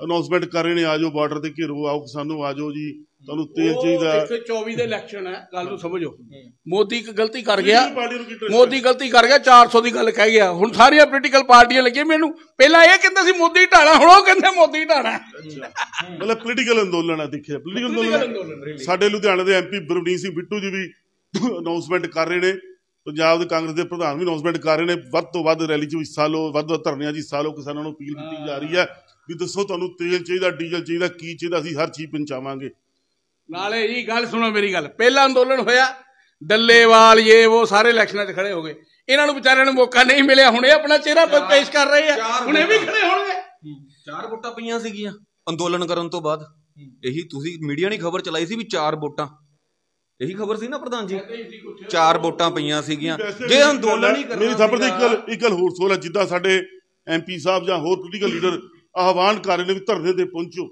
ਅਨਾਉਂਸਮੈਂਟ ਕਰ ਰਹੇ ਨੇ ਆਜੋ ਬਾਰਡਰ ਤੇ ਘੇਰੋ ਆਓ ਸਾਨੂੰ ਆਜੋ ਜੀ ਤੁਹਾਨੂੰ ਤੇਲ ਚਾਹੀਦਾ 24 ਦੇ ਇਲੈਕਸ਼ਨ ਹੈ ਗੱਲ ਨੂੰ ਸਮਝੋ ਮੋਦੀ ਇੱਕ ਗਲਤੀ ਕਰ ਗਿਆ ਮੋਦੀ ਗਲਤੀ ਕਰ ਗਿਆ 400 ਦੀ ਗੱਲ ਕਹਿ ਗਿਆ ਹੁਣ ਸਾਰੀਆਂ ਪੋਲੀਟੀਕਲ ਪਾਰਟੀਆਂ ਲੱਗੀਆਂ ਮੈਨੂੰ ਪਹਿਲਾਂ ਇਹ ਕਹਿੰਦੇ ਸੀ ਮੋਦੀ ਢਾਣਾ ਹੁਣ ਉਹ ਕਹਿੰਦੇ ਮੋਦੀ ਢਾਣਾ ਮਤਲਬ ਪੋਲੀਟੀਕਲ ਅੰਦੋਲਨ ਆ ਦੇਖਿਆ ਪੋਲੀਟੀਕਲ ਅੰਦੋਲਨ ਸਾਡੇ ਲੁਧਿਆਣਾ ਦੇ ਐਮਪੀ ਬਰਵਨੀ ਸਿੰਘ ਬਿੱਟੂ ਜੀ ਵੀ ਅਨਾਉਂਸਮੈਂਟ ਕਰ ਰਹੇ ਨੇ ਪੰਜਾਬ ਦੇ ਕਾਂਗਰਸ ਦੇ ਪ੍ਰਧਾਨ ਵੀ ਅਨਾਉਂਸਮੈਂਟ ਕਰ ਰਹੇ ਨੇ ਵੱਧ ਤੋਂ ਵੱਧ ਰੈਲੀ 'ਚ ਹਿੱਸਾ ਲਓ ਵੱਧ ਤੋਂ ਧਰਨਿਆਂ 'ਚ ਹਿੱਸਾ ਲਓ ਕਿਸਾਨਾਂ ਨੂੰ ਅਪੀਲ ਕੀਤੀ ਜਾ ਰਹੀ ਹੈ ਵੀ ਦੱਸੋ ਤੁਹਾਨੂੰ ਤੇਲ ਚਾਹੀਦਾ ਡੀਜ਼ਲ ਚਾਹੀਦਾ ਕੀ ਚਾਹੀਦਾ ਅਸੀਂ ਹਰ ਚੀਜ਼ ਪਹੁੰਚਾਵਾਂਗੇ ਨਾਲੇ ਇਹ ਗੱਲ ਸੁਣੋ ਮੇਰੀ ਗੱਲ ਪਹਿਲਾ ਅੰਦੋਲਨ ਹੋਇਆ ਦੱਲੇਵਾਲ ਇਹ ਉਹ ਸਾਰੇ ਇਲੈਕਸ਼ਨਾਂ 'ਚ ਖੜੇ ਹੋ ਗਏ ਇਹਨਾਂ ਨੂੰ ਵਿਚਾਰਿਆਂ ਨੂੰ ਮੌਕਾ ਨਹੀਂ ਮਿਲਿਆ ਹੁਣ ਇਹ ਆਪਣਾ ਚਿਹਰਾ ਪੇਸ਼ ਕਰ ਰਹੇ ਆ ਹੁਣ ਇਹ ਵੀ ਖੜੇ ਹੋਣਗੇ ਚਾਰ ਵੋਟਾਂ ਪਈਆਂ ਸੀਗੀਆਂ ਅੰਦੋਲਨ ਕਰਨ ਤੋਂ ਬਾਅਦ ਇਹੀ ਤੁਸੀਂ ਮੀਡੀਆ ਨੇ ਖਬਰ ਚਲਾਈ ਸੀ ਵੀ ਚਾਰ ਵੋਟਾਂ ਇਹੀ ਖਬਰ ਸੀ ਨਾ ਪ੍ਰਧਾਨ ਜੀ ਚਾਰ ਵੋਟਾਂ ਪਈਆਂ ਸੀਗੀਆਂ ਜੇ ਅੰਦੋਲਨ ਹੀ ਕਰਨਾ ਮੇਰੀ ਖਬਰ ਦੀ ਇੱਕ ਗੱਲ ਇੱਕ ਗੱਲ ਹੋਰ ਸੋਲਾ ਜਿੱਦਾਂ ਸਾਡੇ ਐਮਪੀ ਸਾਹਿਬ ਜਾਂ ਹੋਰ ਪੋਲੀਟੀਕਲ ਲੀਡਰ ਆਹਵਾਨ ਕਰ ਰਹੇ ਨੇ ਵੀ ਧਰਨੇ ਤੇ ਪਹੁੰਚੋ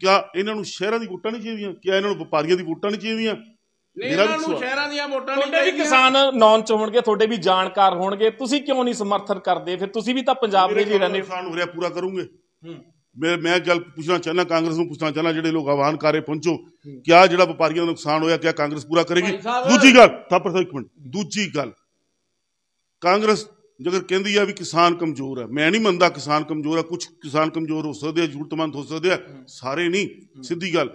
ਕਿਆ ਇਹਨਾਂ ਨੂੰ ਸ਼ਹਿਰਾਂ ਦੀ ਵੋਟਾਂ ਨਹੀਂ ਚਾਹੀਦੀਆਂ ਕਿਆ ਇਹਨਾਂ ਨੂੰ ਵਪਾਰੀਆਂ ਦੀ ਵੋਟਾਂ ਨਹੀਂ ਚਾਹੀਦੀਆਂ ਨਹੀਂ ਇਹਨਾਂ ਨੂੰ ਸ਼ਹਿਰਾਂ ਦੀਆਂ ਵੋਟਾਂ ਨਹੀਂ ਤੁਹਾਡੇ ਵੀ ਕਿਸਾਨ ਨੌਨ ਚ ਤੁਹਾਡੇ ਵੀ ਜਾਣਕਾਰ ਹੋਣਗੇ ਤੁਸੀਂ ਕਿਉਂ ਨਹੀਂ ਸਮਰਥਨ ਕਰਦੇ ਫਿਰ ਤੁਸੀਂ ਵੀ ਤਾਂ ਪੰਜਾਬ ਦੇ ਹੀ ਰਹਿੰਦੇ ਕਿਸਾਨ ਹੋ ਰਿਹਾ ਪੂਰਾ ਕਰੂੰਗੇ ਮੈਂ ਮੈਂ ਗੱਲ ਪੁੱਛਣਾ ਚਾਹਨਾ ਕਾਂਗਰਸ ਨੂੰ ਪੁੱਛਣਾ ਚਾਹਨਾ ਜਿਹੜੇ ਲੋਕ ਆਵਾਨ ਕਰੇ ਪਹੁੰਚੋ ਕਿਆ ਜਿਹੜਾ ਵਪਾਰੀਆਂ ਦਾ ਨੁਕਸਾਨ ਹੋਇਆ ਕਿਆ ਕਾਂਗਰਸ ਪੂਰਾ ਕਰੇਗੀ ਦੂਜੀ ਗੱਲ ਥਾਪਰ ਸਾਹਿਬ ਇੱਕ ਮਿੰਟ ਦੂਜੀ ਗੱਲ ਕਾਂਗਰਸ ਜੇਕਰ ਕਹਿੰਦੀ ਆ ਵੀ ਕਿਸਾਨ ਕਮਜ਼ੋਰ ਹੈ ਮੈਂ ਨਹੀਂ ਮੰਨਦਾ ਕਿਸਾਨ ਕਮਜ਼ੋਰ ਹੈ ਕੁਝ ਕਿਸਾਨ ਕਮਜ਼ੋਰ ਹੋ ਸਕਦੇ ਆ ਜ਼ਰੂਰਤਮੰਦ ਹੋ ਸਕਦੇ ਆ ਸਾਰੇ ਨਹੀਂ ਸਿੱਧੀ ਗੱਲ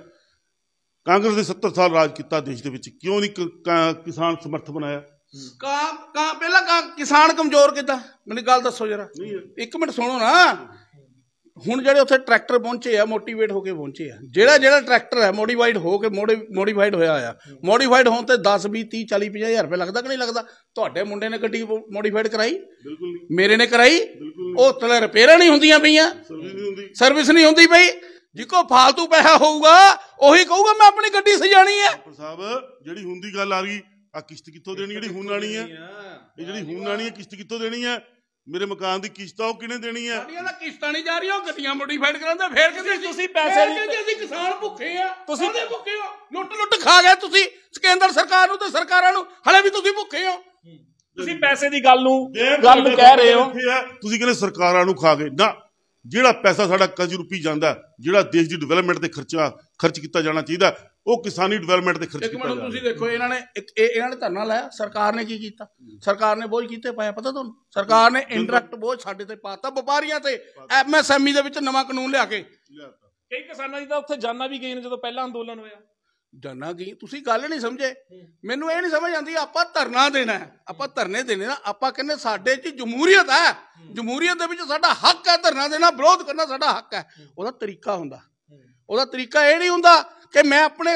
ਕਾਂਗਰਸ ਨੇ 70 ਸਾਲ ਰਾਜ ਕੀਤਾ ਦੇਸ਼ ਦੇ ਵਿੱਚ ਕਿਉਂ ਨਹੀਂ ਕਿਸਾਨ ਸਮਰਥ ਬਣਾਇਆ ਕਾ ਕਾ ਪਹਿਲਾਂ ਕਿਸਾਨ ਕਮਜ਼ੋਰ ਕਿਦਾਂ ਮੈਨੂੰ ਗੱਲ ਦੱਸੋ ਜਰਾ ਇੱਕ ਮਿੰਟ ਸੁਣੋ ਨਾ ਹੁਣ ਜਿਹੜੇ ਉੱਥੇ ਟਰੈਕਟਰ ਪਹੁੰਚੇ ਆ ਮੋਟੀਵੇਟ ਹੋ ਕੇ ਪਹੁੰਚੇ ਆ ਜਿਹੜਾ ਜਿਹੜਾ ਟਰੈਕਟਰ ਹੈ ਮੋਡੀਫਾਈਡ ਹੋ ਕੇ ਮੋਡੀਫਾਈਡ ਹੋਇਆ ਆ ਮੋਡੀਫਾਈਡ ਹੋਣ ਤੇ 10 20 30 40 50000 ਰੁਪਏ ਲੱਗਦਾ ਕਿ ਨਹੀਂ ਲੱਗਦਾ ਤੁਹਾਡੇ ਮੁੰਡੇ ਨੇ ਗੱਡੀ ਮੋਡੀਫਾਈਡ ਕਰਾਈ ਮੇਰੇ ਨੇ ਕਰਾਈ ਉਹ ਤਲੇ ਰਿਪੇਅਰਾਂ ਨਹੀਂ ਹੁੰਦੀਆਂ ਪਈਆਂ ਸਰਵਿਸ ਨਹੀਂ ਹੁੰਦੀ ਪਈ ਜਿੱਕੋ ਫਾਲਤੂ ਪੈਸਾ ਹੋਊਗਾ ਉਹੀ ਕਹੂਗਾ ਮੈਂ ਆਪਣੀ ਗੱਡੀ ਸਜਾਣੀ ਹੈ ਸਾਹਿਬ ਜਿਹੜੀ ਹੁੰਦੀ ਗੱਲ ਆ ਗਈ ਆ ਕਿਸ਼ਤ ਕਿੱਥੋਂ ਦੇਣੀ ਜਿਹੜੀ ਹੁਣ ਆਣੀ ਹੈ ਇਹ ਜਿਹੜੀ ਹੁਣ ਆਣੀ ਹੈ ਕਿਸ਼ਤ ਕਿੱਥੋਂ ਦੇਣੀ ਹੈ ਮੇਰੇ ਮਕਾਨ ਦੀ ਕਿਸ਼ਤਾਂ ਉਹ ਕਿਹਨੇ ਦੇਣੀ ਆ ਸਾਡੀਆਂ ਤਾਂ ਕਿਸ਼ਤਾਂ ਨਹੀਂ ਜਾ ਰਹੀਆਂ ਉਹ ਗੱਡੀਆਂ ਮੋਡੀਫਾਈਡ ਕਰਾਉਂਦੇ ਫੇਰ ਕਹਿੰਦੇ ਤੁਸੀਂ ਪੈਸੇ ਨਹੀਂ ਕਹਿੰਦੇ ਅਸੀਂ ਕਿਸਾਨ ਭੁੱਖੇ ਆ ਤੁਸੀਂ ਦੇ ਭੁੱਖੇ ਹੋ ਲੁੱਟ ਲੁੱਟ ਖਾ ਗਏ ਤੁਸੀਂ ਸਕੇਂਦਰ ਸਰਕਾਰ ਨੂੰ ਤੇ ਸਰਕਾਰਾਂ ਨੂੰ ਹਲੇ ਵੀ ਤੁਸੀਂ ਭੁੱਖੇ ਹੋ ਤੁਸੀਂ ਪੈਸੇ ਦੀ ਗੱਲ ਨੂੰ ਗੱਲ ਕਹਿ ਰਹੇ ਹੋ ਤੁਸੀਂ ਕਹਿੰਦੇ ਸਰਕਾਰਾਂ ਨੂੰ ਖਾ ਗਏ ਨਾ ਜਿਹੜਾ ਪੈਸਾ ਸਾਡਾ ਕੰਜ ਰੁਪੀ ਜਾਂਦਾ ਜਿਹੜਾ ਦੇਸ਼ ਦੀ ਡਿਵੈਲਪਮੈਂਟ ਤੇ ਖਰਚਾ ਖਰਚ ਕੀਤਾ ਜਾਣਾ ਚਾਹੀਦਾ ਉਹ ਕਿਸਾਨੀ ਡਿਵੈਲਪਮੈਂਟ ਤੇ ਖਰਚ ਕੀਤਾ ਤੁਸੀਂ ਦੇਖੋ ਇਹਨਾਂ ਨੇ ਇਹਨਾਂ ਨੇ ਧਰਨਾ ਲਾਇਆ ਸਰਕਾਰ ਨੇ ਕੀ ਕੀਤਾ ਸਰਕਾਰ ਨੇ ਬੋਝ ਕੀਤੇ ਪਾਇਆ ਪਤਾ ਤੁਹਾਨੂੰ ਸਰਕਾਰ ਨੇ ਇਨਡਾਇਰੈਕਟ ਬੋਝ ਸਾਡੇ ਤੇ ਪਾਤਾ ਵਪਾਰੀਆਂ ਤੇ ਐਮਐਸਐਮਈ ਦੇ ਵਿੱਚ ਨਵਾਂ ਕਾਨੂੰਨ ਲਿਆ ਕੇ ਕਈ ਕਿਸਾਨਾਂ ਦੀ ਤਾਂ ਉੱਥੇ ਜਾਨਾਂ ਵੀ ਗਈਆਂ ਜਦੋਂ ਪਹਿਲਾ ਅੰਦੋਲਨ ਹੋਇਆ ਜਾਨਾਂ ਗਈ ਤੁਸੀਂ ਗੱਲ ਨਹੀਂ ਸਮਝੇ ਮੈਨੂੰ ਇਹ ਨਹੀਂ ਸਮਝ ਆਉਂਦੀ ਆਪਾਂ ਧਰਨਾ ਦੇਣਾ ਆਪਾਂ ਧਰਨੇ ਦੇਣੇ ਨਾ ਆਪਾਂ ਕਹਿੰਦੇ ਸਾਡੇ 'ਚ ਜਮਹੂਰੀਅਤ ਹੈ ਜਮਹੂਰੀਅਤ ਦੇ ਵਿੱਚ ਸਾਡਾ ਹੱਕ ਹੈ ਧਰਨਾ ਦੇਣਾ ਵਿਰੋਧ ਕਰਨਾ ਸਾਡਾ ਹੱਕ ਹੈ ਉਹਦਾ ਤਰੀਕਾ ਹੁੰਦਾ ਉਹਦਾ ਤਰੀਕਾ ਇਹ ਨਹੀਂ ਹੁੰਦਾ ਕਿ ਮੈਂ ਆਪਣੇ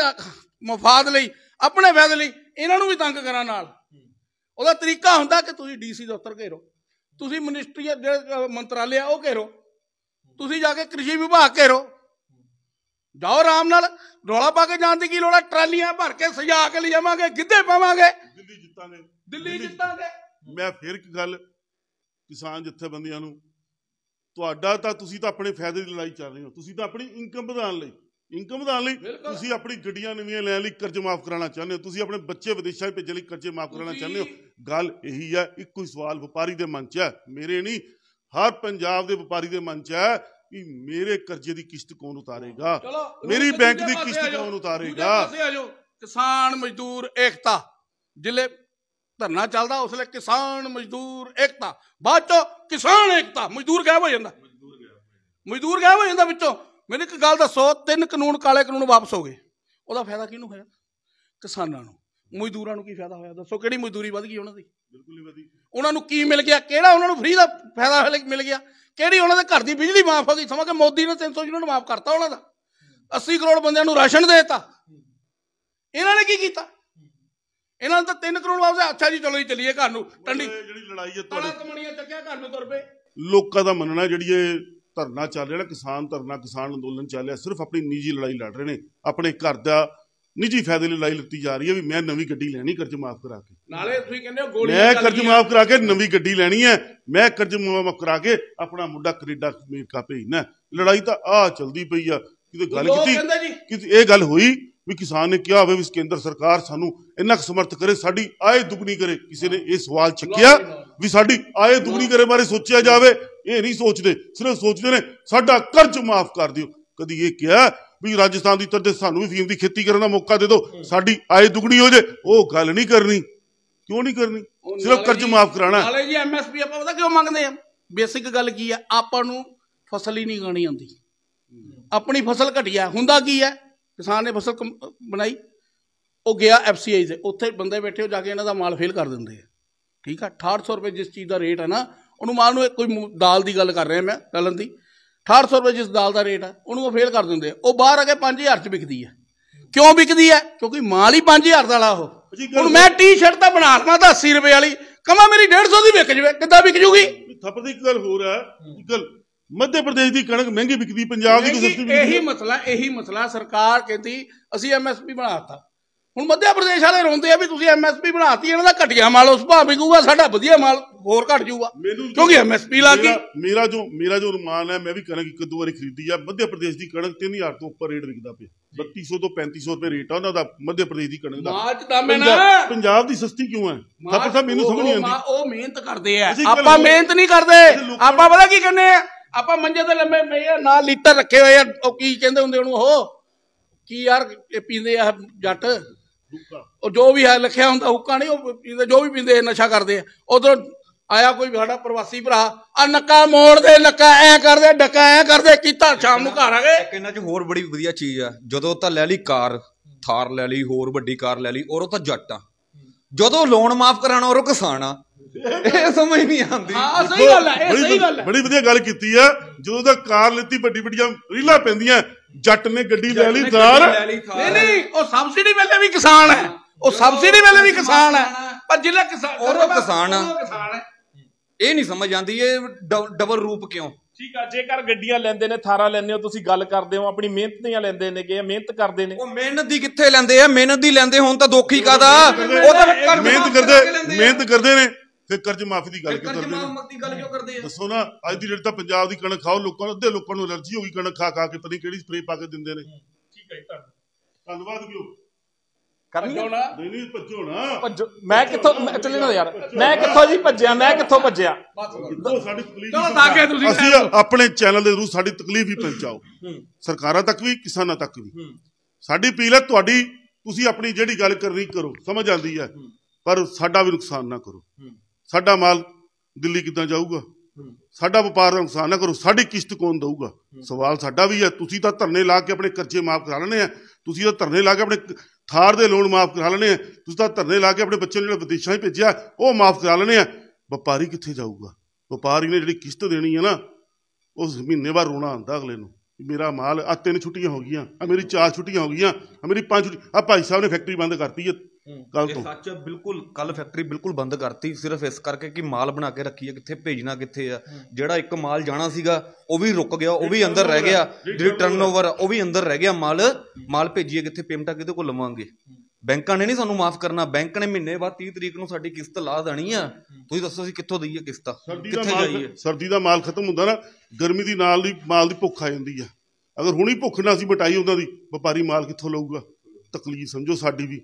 ਮਫਾਦ ਲਈ ਆਪਣੇ ਫਾਇਦੇ ਲਈ ਇਹਨਾਂ ਨੂੰ ਵੀ ਤੰਗ ਕਰਾਂ ਨਾਲ ਉਹਦਾ ਤਰੀਕਾ ਹੁੰਦਾ ਕਿ ਤੁਸੀਂ ਡੀਸੀ ਦਫ਼ਤਰ ਘੇਰੋ ਤੁਸੀਂ ਮਿਨਿਸਟਰੀ ਮੰਤਰਾਲੇ ਆ ਉਹ ਘੇਰੋ ਤੁਸੀਂ ਜਾ ਕੇ ਕ੍ਰਿਸ਼ੀ ਵਿਭਾਗ ਘੇਰੋ ਜਾਓ ਆਰਾਮ ਨਾਲ ਰੋਲਾ ਪਾ ਕੇ ਜਾਣ ਦੀ ਕੀ ਲੋੜ ਹੈ ਟਰਾਲੀਆਂ ਭਰ ਕੇ ਸਜਾ ਕੇ ਲਿਜਾਵਾਂਗੇ ਗਿੱਧੇ ਪਾਵਾਂਗੇ ਦਿੱਲੀ ਜਿੱਤਾਂਗੇ ਦਿੱਲੀ ਜਿੱਤਾਂਗੇ ਮੈਂ ਫਿਰ ਇੱਕ ਗੱਲ ਕਿਸਾਨ ਜਥੇਬੰਦੀਆਂ ਨੂੰ ਤੁਹਾਡਾ ਤਾਂ ਤੁਸੀਂ ਤਾਂ ਆਪਣੇ ਫਾਇਦੇ ਦੀ ਲੜਾਈ ਚੱਲ ਰਹੇ ਹੋ ਤੁਸੀਂ ਤਾਂ ਆਪਣੀ ਇਨਕਮ ਵਧਾਉਣ ਲਈ ਇਨਕਮ ਵਧਾਉਣ ਲਈ ਤੁਸੀਂ ਆਪਣੀ ਗੱਡੀਆਂ ਨਵੀਆਂ ਲੈਣ ਲਈ ਕਰਜ਼ੇ ਮਾਫ ਕਰਾਉਣਾ ਚਾਹੁੰਦੇ ਹੋ ਤੁਸੀਂ ਆਪਣੇ ਬੱਚੇ ਵਿਦੇਸ਼ਾਂ ਭੇਜਣ ਲਈ ਕਰਜ਼ੇ ਮਾਫ ਕਰਾਉਣਾ ਚਾਹੁੰਦੇ ਹੋ ਗੱਲ ਇਹੀ ਹੈ ਇੱਕੋ ਹੀ ਸਵਾਲ ਵਪਾਰੀ ਦੇ ਮਨ 'ਚ ਹੈ ਮੇਰੇ ਨਹੀਂ ਹਰ ਪੰਜਾਬ ਦੇ ਵਪਾਰੀ ਦੇ ਮਨ 'ਚ ਹੈ ਕਿ ਮੇਰੇ ਕਰਜ਼ੇ ਦੀ ਕਿਸ਼ਤ ਕੌਣ ਉਤਾਰੇਗਾ ਮੇਰੀ ਬੈਂਕ ਦੀ ਕਿਸ਼ਤ ਕੌਣ ਉਤਾਰੇਗਾ ਕਿਸਾਨ ਮਜ਼ਦੂਰ ਏਕਤਾ ਜ਼ਿਲ੍ਹੇ ਧਰਨਾ ਚੱਲਦਾ ਉਸ ਲਈ ਕਿਸਾਨ ਮਜ਼ਦੂਰ ਏਕਤਾ ਬਾਅਦ ਚ ਕਿਸਾਨ ਏਕਤਾ ਮਜ਼ਦੂਰ ਗਾਇਬ ਹੋ ਜਾਂਦਾ ਮਜ਼ਦੂਰ ਗਾਇਬ ਹੋ ਜਾਂਦਾ ਵਿੱਚੋਂ ਮੈਨੂੰ ਇੱਕ ਗੱਲ ਦੱਸੋ ਤਿੰਨ ਕਾਨੂੰਨ ਕਾਲੇ ਕਾਨੂੰਨ ਵਾਪਸ ਹੋ ਗਏ ਉਹਦਾ ਫਾਇਦਾ ਕਿਹਨੂੰ ਹੋਇਆ ਕਿਸਾਨਾਂ ਨੂੰ ਮਜ਼ਦੂਰਾਂ ਨੂੰ ਕੀ ਫਾਇਦਾ ਹੋਇਆ ਦੱਸੋ ਕਿਹੜੀ ਮਜ਼ਦੂਰੀ ਵਧ ਗਈ ਉਹਨਾਂ ਦੀ ਬਿਲਕੁਲ ਨਹੀਂ ਵਧੀ ਉਹਨਾਂ ਨੂੰ ਕੀ ਮਿਲ ਗਿਆ ਕਿਹੜਾ ਉਹਨਾਂ ਨੂੰ ਫ੍ਰੀ ਦਾ ਫਾਇਦਾ ਮਿਲ ਗਿਆ ਕਿਹੜੀ ਉਹਨਾਂ ਦੇ ਘਰ ਦੀ ਬਿਜਲੀ ਮਾਫ ਹੋ ਗਈ ਸਮਾਂ ਕਿ ਮੋਦੀ ਨੇ 300 ਯੂਨਿਟ ਮਾਫ ਕਰਤਾ ਉਹਨਾਂ ਦਾ 80 ਕਰੋੜ ਬੰਦਿਆਂ ਨੂੰ ਰਾਸ਼ਨ ਦੇਤਾ ਇਹਨਾਂ ਨੇ ਕੀ ਕੀਤਾ ਇਹਨਾਂ ਨੇ ਤਾਂ 3 ਕਰੋੜ ਵਾਪਸ ਅੱਛਾ ਜੀ ਚਲੋ ਜੀ ਚਲੀਏ ਘਰ ਨੂੰ ਟੰਡੀ ਜਿਹੜੀ ਲੜਾਈ ਹੈ ਤੁਹਾਡੀ ਤਮਣੀਆਂ ਚੱਕਿਆ ਘਰ ਨੂੰ ਤੁਰ ਪਏ ਲੋਕਾਂ ਦਾ ਮੰਨਣਾ ਜਿਹੜੀ ਇਹ ਧਰਨਾ ਚੱਲ ਰਿਹਾ ਕਿਸਾਨ ਧਰਨਾ ਕਿਸਾਨ ਅੰਦੋਲਨ ਚੱਲ ਰਿਹਾ ਸਿਰਫ ਆਪਣੀ ਨਿੱਜੀ ਲੜਾਈ ਲੜ ਰਹੇ ਨੇ ਆਪਣੇ ਘਰ ਦਾ ਨਿੱਜੀ ਫਾਇਦੇ ਲਈ ਲੜਾਈ ਲੱਤੀ ਜਾ ਰਹੀ ਹੈ ਵੀ ਮੈਂ ਨਵੀਂ ਗੱਡੀ ਲੈਣੀ ਕਰਜ਼ ਮਾਫ ਕਰਾ ਕੇ ਨਾਲੇ ਤੁਸੀਂ ਕਹਿੰਦੇ ਹੋ ਗੋਲੀ ਮੈਂ ਕਰਜ਼ ਮਾਫ ਕਰਾ ਕੇ ਨਵੀਂ ਗੱਡੀ ਲੈਣੀ ਹੈ ਮੈਂ ਕਰਜ਼ ਮਾਫ ਕਰਾ ਕੇ ਆਪਣਾ ਮੁੰਡਾ ਕੈਨੇਡਾ ਅਮਰੀਕਾ ਭੇਜਣਾ ਲੜਾਈ ਤਾਂ ਆ ਚਲਦੀ ਪਈ ਆ ਕਿਤੇ ਗੱਲ ਕੀਤੀ ਕਿਤੇ ਇਹ ਗੱਲ ਹੋਈ ਵੀ ਕਿਸਾਨ ਨੇ ਕਿਹਾ ਹੋਵੇ ਵੀ ਕੇਂਦਰ ਸਰਕਾਰ ਸਾਨੂੰ ਇੰਨਾ ਕੁ ਸਮਰਥ ਕਰੇ ਸਾਡੀ ਆਏ ਦੁਗਣੀ ਕਰੇ ਕਿਸੇ ਨੇ ਇਹ ਸਵਾਲ ਚੱਕਿਆ ਵੀ ਸਾਡੀ ਆਏ ਦੁਗਣੀ ਕਰੇ ਬਾਰੇ ਸੋਚਿਆ ਜਾਵੇ ਇਹ ਨਹੀਂ ਸੋਚਦੇ ਸਿਰਫ ਸੋਚਦੇ ਨੇ ਸਾਡਾ ਕਰਜ਼ ਮਾਫ ਕਰ ਦਿਓ ਕਦੀ ਇਹ ਕਿਹਾ ਵੀ ਰਾਜਸਥਾਨ ਦੀ ਤਰ੍ਹਾਂ ਸਾਨੂੰ ਵੀ ਫੀਮ ਦੀ ਖੇਤੀ ਕਰਨ ਦਾ ਮੌਕਾ ਦੇ ਦਿਓ ਸਾਡੀ ਆਏ ਦੁਗਣੀ ਹੋ ਜੇ ਉਹ ਗੱਲ ਨਹੀਂ ਕਰਨੀ ਕਿਉਂ ਨਹੀਂ ਕਰਨੀ ਸਿਰਫ ਕਰਜ਼ ਮਾਫ ਕਰਾਣਾ ਨਾਲੇ ਜੀ ਐਮਐਸਪੀ ਆਪਾਂ ਪਤਾ ਕਿਉਂ ਮੰਗਦੇ ਆ ਬੇਸਿਕ ਗੱਲ ਕੀ ਆ ਆਪਾਂ ਨੂੰ ਫਸਲ ਹੀ ਨਹੀਂ ਗਾਣੀ ਆਉਂਦੀ ਆਪਣੀ ਫਸਲ ਘਟਿਆ ਹੁੰਦਾ ਕੀ ਹੈ ਕਿਸਾਨ ਨੇ ਫਸਲ ਬਣਾਈ ਉਹ ਗਿਆ ਐਫਸੀਆਈ ਦੇ ਉੱਥੇ ਬੰਦੇ ਬੈਠੇ ਹੋ ਜਾ ਕੇ ਇਹਨਾਂ ਦਾ ਮਾਲ ਫੇਲ ਕਰ ਦਿੰਦੇ ਆ ਠੀਕ ਆ 6800 ਰੁਪਏ ਜਿਸ ਚੀਜ਼ ਦਾ ਰੇਟ ਹੈ ਨਾ ਅਨੁਮਾਨ ਨੂੰ ਕੋਈ ਦਾਲ ਦੀ ਗੱਲ ਕਰ ਰਿਹਾ ਮੈਂ ਦਲਨ ਦੀ 6800 ਰੁਪਏ ਜਿਸ ਦਾਲ ਦਾ ਰੇਟ ਹੈ ਉਹਨੂੰ ਉਹ ਫੇਲ ਕਰ ਦਿੰਦੇ ਉਹ ਬਾਹਰ ਆ ਕੇ 5000 ਚ ਵਿਕਦੀ ਹੈ ਕਿਉਂ ਵਿਕਦੀ ਹੈ ਕਿਉਂਕਿ ਮਾਲ ਹੀ 5000 ਦਾ ਵਾਲਾ ਉਹ ਹੁਣ ਮੈਂ ਟੀ-ਸ਼ਰਟ ਤਾਂ ਬਣਾ ਤਾਂ 80 ਰੁਪਏ ਵਾਲੀ ਕਮਾ ਮੇਰੀ 150 ਦੀ ਵਿਕ ਜਵੇ ਕਿੱਦਾਂ ਵਿਕ ਜੂਗੀ ਥੱਪੜ ਦੀ ਗੱਲ ਹੋਰ ਹੈ ਗੱਲ ਮੱਧ ਪ੍ਰਦੇਸ਼ ਦੀ ਕਣਕ ਮਹਿੰਗੀ ਵਿਕਦੀ ਪੰਜਾਬ ਦੀ ਸਸਤੀ ਵਿਕਦੀ ਇਹੀ ਮਸਲਾ ਇਹੀ ਮਸਲਾ ਸਰਕਾਰ ਕਹਿੰਦੀ ਅਸੀਂ ਐਮਐਸਪੀ ਬਣਾਤਾ ਹੁਣ ਮੱਧ ਪ੍ਰਦੇਸ਼ ਵਾਲੇ ਰੋਂਦੇ ਆ ਵੀ ਤੁਸੀਂ ਐਮਐਸਪੀ ਬਣਾਤੀ ਇਹਨਾਂ ਦਾ ਘਟਿਆ ਮਾਲ ਉਸ ਭਾਅ ਵਿਕੂਗਾ ਸਾਡਾ ਵਧੀਆ ਮਾਲ ਹੋਰ ਘਟ ਜਾਊਗਾ ਕਿਉਂਕਿ ਐਮਐਸਪੀ ਲਾ ਕੇ ਮੇਰਾ ਜੋ ਮੇਰਾ ਜੋ ਰਮਾਨ ਹੈ ਮੈਂ ਵੀ ਕਿ ਇੱਕ ਦੋ ਵਾਰੀ ਖਰੀਦੀ ਆ ਮੱਧ ਪ੍ਰਦੇਸ਼ ਦੀ ਕਣਕ 3000 ਤੋਂ ਉੱਪਰ ਰੇਟ ਵਿਕਦਾ ਪਿਆ 3200 ਤੋਂ 3500 ਰੁਪਏ ਰੇਟ ਆ ਉਹਨਾਂ ਦਾ ਮੱਧ ਪ੍ਰਦੇਸ਼ ਦੀ ਕਣਕ ਦਾ ਮਾਰਚ ਦਮ ਹੈ ਨਾ ਪੰਜਾਬ ਦੀ ਸਸਤੀ ਕਿਉਂ ਹੈ ਥਾਪਰ ਸਾਹਿਬ ਮੈਨੂੰ ਸਮਝ ਨਹੀਂ ਆਉਂਦੀ ਉਹ ਮਿਹਨਤ ਕਰਦੇ ਆ ਆਪਾਂ ਮਿਹਨਤ ਨਹੀਂ ਕਰਦੇ ਆਪਾਂ ਪਤਾ ਕੀ ਕਹਿੰਦੇ ਆ ਆਪਾਂ ਮੰਜੇ ਤੇ ਲੰਮੇ ਪਏ ਆ ਨਾਲ ਲੀਟਰ ਰੱਖੇ ਹੋਏ ਆ ਉਹ ਕੀ ਕਹਿੰਦੇ ਹੁੰਦੇ ਉਹਨੂੰ ਉਹ ਕੀ ਯਾਰ ਪੀਂਦੇ ਆ ਜੱਟ ਉਹ ਜੋ ਵੀ ਹੈ ਲਿਖਿਆ ਹੁੰਦਾ ਹੁੱਕਾ ਨਹੀਂ ਉਹ ਜੋ ਵੀ ਪੀਂਦੇ ਨਸ਼ਾ ਕਰਦੇ ਆ ਉਧਰ ਆਇਆ ਕੋਈ ਸਾਡਾ ਪ੍ਰਵਾਸੀ ਭਰਾ ਆ ਨੱਕਾ ਮੋੜਦੇ ਨੱਕਾ ਐ ਕਰਦੇ ਡੱਕਾ ਐ ਕਰਦੇ ਕੀਤਾ ਸ਼ਾਮ ਨੂੰ ਘਰ ਆ ਗਏ ਕਿੰਨਾ 'ਚ ਹੋਰ ਬੜੀ ਵਧੀਆ ਚੀਜ਼ ਆ ਜਦੋਂ ਤਾਂ ਲੈ ਲਈ ਕਾਰ ਥਾਰ ਲੈ ਲਈ ਹੋਰ ਵੱਡੀ ਕਾਰ ਲੈ ਲਈ ਔਰ ਉਹ ਤਾਂ ਜੱਟ ਆ ਜਦੋਂ ਲੋਨ ਮਾਫ ਕਰਾਣਾ ਔਰ ਉਹ ਕਿਸਾਨ ਆ ਇਹ ਸਮਝ ਨਹੀਂ ਆਉਂਦੀ ਹਾਂ ਸਹੀ ਗੱਲ ਹੈ ਇਹ ਸਹੀ ਗੱਲ ਹੈ ਬੜੀ ਵਧੀਆ ਗੱਲ ਕੀਤੀ ਆ ਜਦੋਂ ਤਾਂ ਕਾਰ ਲਿੱਤੀ ਵੱਡੀ ਵੱਡੀਆਂ ਰੀਲਾ ਪੈਂਦੀਆਂ ਜੱਟ ਨੇ ਗੱਡੀ ਲੈ ਲਈ ਥਾਰ ਨਹੀਂ ਨਹੀਂ ਉਹ ਸਬਸਿਡੀ ਵੇਲੇ ਵੀ ਕਿਸਾਨ ਹੈ ਉਹ ਸਬਸਿਡੀ ਵੇਲੇ ਵੀ ਕਿਸਾਨ ਹੈ ਪਰ ਜਿਹੜਾ ਕਿਸਾਨ ਉਹ ਕਿਸਾਨ ਹੈ ਇਹ ਨਹੀਂ ਸਮਝ ਆਂਦੀ ਇਹ ਡਬਲ ਰੂਪ ਕਿਉਂ ਠੀਕ ਆ ਜੇਕਰ ਗੱਡੀਆਂ ਲੈਂਦੇ ਨੇ ਥਾਰਾ ਲੈਂਦੇ ਹੋ ਤੁਸੀਂ ਗੱਲ ਕਰਦੇ ਹੋ ਆਪਣੀ ਮਿਹਨਤ ਦੀਆਂ ਲੈਂਦੇ ਨੇ ਕਿ ਮਿਹਨਤ ਕਰਦੇ ਨੇ ਉਹ ਮਿਹਨਤ ਦੀ ਕਿੱਥੇ ਲੈਂਦੇ ਆ ਮਿਹਨਤ ਦੀ ਲੈਂਦੇ ਹੁਣ ਤਾਂ ਦੋਖੀ ਕਾਦਾ ਉਹ ਤਾਂ ਮਿਹਨਤ ਕਰਦੇ ਮਿਹਨਤ ਕਰਦੇ ਨੇ ਫਿਰ ਕਰਜ਼ ਮਾਫੀ ਦੀ ਗੱਲ ਕਰਦੇ ਆ ਕਰਜ਼ ਮਾਫੀ ਦੀ ਗੱਲ ਕਿਉਂ ਕਰਦੇ ਆ ਦੱਸੋ ਨਾ ਅੱਜ ਦੀ ਡੇਟ ਤਾਂ ਪੰਜਾਬ ਦੀ ਕਣਕ ਖਾਓ ਲੋਕਾਂ ਨੂੰ ਅੱਧੇ ਲੋਕਾਂ ਨੂੰ ਅਲਰਜੀ ਹੋ ਗਈ ਕਣਕ ਖਾ ਖਾ ਕੇ ਪਤਾ ਨਹੀਂ ਕਿਹੜੀ ਸਪਰੇ ਪਾ ਕੇ ਦਿੰਦੇ ਨੇ ਠੀਕ ਹੈ ਧੰਨਵਾਦ ਧੰਨਵਾਦ ਕਿਉਂ ਕਰਨੀ ਨਹੀਂ ਨਹੀਂ ਭੱਜੋ ਨਾ ਮੈਂ ਕਿੱਥੋਂ ਚੱਲੇ ਨਾ ਯਾਰ ਮੈਂ ਕਿੱਥੋਂ ਜੀ ਭੱਜਿਆ ਮੈਂ ਕਿੱਥੋਂ ਭੱਜਿਆ ਸਾਡੀ ਤਕਲੀਫ ਚਲੋ ਤਾਂ ਕਿ ਤੁਸੀਂ ਅਸੀਂ ਆਪਣੇ ਚੈਨਲ ਦੇ ਥਰੂ ਸਾਡੀ ਤਕਲੀਫ ਵੀ ਪਹੁੰਚਾਓ ਸਰਕਾਰਾਂ ਤੱਕ ਵੀ ਕਿਸਾਨਾਂ ਤੱਕ ਵੀ ਸਾਡੀ ਅਪੀਲ ਹੈ ਤੁਹਾਡੀ ਤੁਸੀਂ ਆਪਣੀ ਜਿਹੜੀ ਗੱਲ ਕਰਨੀ ਕਰੋ ਸਮਝ ਆਉਂਦੀ ਹੈ ਪਰ ਸਾਡਾ ਵੀ ਨੁਕਸਾਨ ਨਾ ਕਰੋ ਸਾਡਾ ਮਾਲ ਦਿੱਲੀ ਕਿੱਦਾਂ ਜਾਊਗਾ ਸਾਡਾ ਵਪਾਰ ਦਾ ਨੁਕਸਾਨ ਨਾ ਕਰੋ ਸਾਡੀ ਕਿਸ਼ਤ ਕੌਣ ਦਊਗਾ ਸਵਾਲ ਸਾਡਾ ਵੀ ਹੈ ਤੁਸੀਂ ਤਾਂ ਧਰਨੇ ਲਾ ਕੇ ਆਪਣੇ ਕਰਜ਼ੇ ਮਾਫ ਕਰਾ ਲੈਣੇ ਆ ਤੁਸੀਂ ਤਾਂ ਧਰਨੇ ਲਾ ਕੇ ਆਪਣੇ ਥਾਰ ਦੇ ਲੋਨ ਮਾਫ ਕਰਾ ਲੈਣੇ ਆ ਤੁਸੀਂ ਤਾਂ ਧਰਨੇ ਲਾ ਕੇ ਆਪਣੇ ਬੱਚੇ ਨੂੰ ਵਿਦੇਸ਼ਾਂ ਹੀ ਭੇਜਿਆ ਉਹ ਮਾਫ ਕਰਾ ਲੈਣੇ ਆ ਵਪਾਰੀ ਕਿੱਥੇ ਜਾਊਗਾ ਵਪਾਰੀ ਨੇ ਜਿਹੜੀ ਕਿਸ਼ਤ ਦੇਣੀ ਹੈ ਨਾ ਉਸ ਮਹੀਨੇ ਬਾਅਦ ਰੋਣਾ ਆਂਦਾ ਅਗਲੇ ਨੂੰ ਮੇਰਾ ਮਾਲ ਆ ਤਿੰਨ ਛੁੱਟੀਆਂ ਹੋ ਗਈਆਂ ਆ ਮੇਰੀ ਚਾਰ ਛੁੱਟੀਆਂ ਹੋ ਗਈਆਂ ਆ ਮੇਰੀ ਪੰਜ ਛੁੱਟੀ ਆ ਭਾਈ ਸਾਹਿਬ ਨੇ ਫੈਕਟਰੀ ਬੰਦ ਕਰਤੀ ਹੈ ਕੱਲ ਤੋਂ ਸੱਚ ਬਿਲਕੁਲ ਕੱਲ ਫੈਕਟਰੀ ਬਿਲਕੁਲ ਬੰਦ ਕਰਤੀ ਸਿਰਫ ਇਸ ਕਰਕੇ ਕਿ ਮਾਲ ਬਣਾ ਕੇ ਰੱਖੀ ਹੈ ਕਿੱਥੇ ਭੇਜਣਾ ਕਿੱਥੇ ਆ ਜਿਹੜਾ ਇੱਕ ਮਾਲ ਜਾਣਾ ਸੀਗਾ ਉਹ ਵੀ ਰੁਕ ਗਿਆ ਉਹ ਵੀ ਅੰਦਰ ਰਹਿ ਗਿਆ ਜਿਹੜੀ ਟਰਨਓਵਰ ਉਹ ਵੀ ਅੰਦਰ ਰਹਿ ਗਿਆ ਮਾਲ ਮਾਲ ਭੇਜੀਏ ਕਿੱਥੇ ਪੇਮੈਂਟਾ ਕਿਹਦੇ ਕੋਲ ਲਵਾਂਗੇ ਬੈਂਕਾਂ ਨੇ ਨਹੀਂ ਸਾਨੂੰ ਮਾਫ ਕਰਨਾ ਬੈਂਕ ਨੇ ਮਹੀਨੇ ਬਾਅਦ 30 ਤਰੀਕ ਨੂੰ ਸਾਡੀ ਕਿਸ਼ਤ ਲਾ ਦੇਣੀ ਆ ਤੁਸੀਂ ਦੱਸੋ ਅਸੀਂ ਕਿੱਥੋਂ ਦਈਏ ਕਿਸ਼ਤਾਂ ਕਿੱਥੇ ਜਾਈਏ ਸਰਦੀ ਦਾ ਮਾਲ ਖਤਮ ਹੁੰਦਾ ਨਾ ਗਰਮੀ ਦੀ ਨਾਲ ਹੀ ਮਾਲ ਦੀ ਭੁੱਖ ਆ ਜਾਂਦੀ ਆ ਅਗਰ ਹੁਣੀ ਭੁੱਖ ਨਾ ਸੀ ਬਟਾਈ ਉਹਨਾਂ ਦੀ ਵਪਾਰੀ ਮਾਲ ਕਿੱਥੋਂ ਲਊਗਾ ਤਕਲੀਫ ਸਮਝੋ ਸਾਡੀ ਵੀ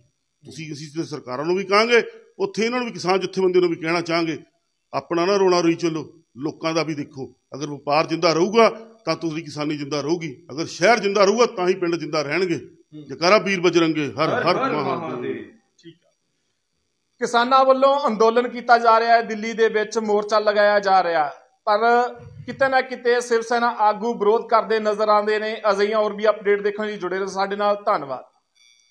ਤੁਸੀਂ ਅਸੀਂ ਤੇ ਸਰਕਾਰਾਂ ਨੂੰ ਵੀ ਕਹਾਂਗੇ ਉੱਥੇ ਇਹਨਾਂ ਨੂੰ ਵੀ ਕਿਸਾਨ ਬੰਦੇ ਨੂੰ ਵੀ ਕਹਿਣਾ ਚਾਹਾਂਗੇ ਆਪਣਾ ਨਾ ਰੋਣਾ ਰੋਈ ਚੱਲੋ ਲੋਕਾਂ ਦਾ ਵੀ ਦੇਖੋ ਅਗਰ ਵਪਾਰ ਜਿੰਦਾ ਰਹੂਗਾ ਤਾਂ ਤੁਸੀਂ ਕਿਸਾਨੀ ਜਿੰਦਾ ਰਹੂਗੀ ਅਗਰ ਸ਼ਹਿਰ ਜਿੰਦਾ ਰਹੂਗਾ ਤਾਂ ਹੀ ਪਿੰਡ ਜਿੰਦਾ ਰਹਿਣਗੇ ਜਕਾਰਾ ਵੀਰ ਬਜਰੰਗੇ ਹਰ ਹਰ ਮਹਾਦੇਵ ਕਿਸਾਨਾਂ ਵੱਲੋਂ ਅੰਦੋਲਨ ਕੀਤਾ ਜਾ ਰਿਹਾ ਹੈ ਦਿੱਲੀ ਦੇ ਵਿੱਚ ਮੋਰਚਾ ਲਗਾਇਆ ਜਾ ਰਿਹਾ ਪਰ ਕਿਤੇ ਨਾ ਕਿਤੇ ਸਿਵਸੈਨਾ ਆਗੂ ਵਿਰੋਧ ਕਰਦੇ ਨਜ਼ਰ ਆਉਂਦੇ ਨੇ ਅਜਿਹੀਆਂ ਹੋਰ ਵੀ ਅਪਡੇਟ ਦੇਖਣ ਲਈ ਜੁੜੇ ਰਹੋ ਸਾਡੇ ਨਾਲ ਧੰਨਵਾਦ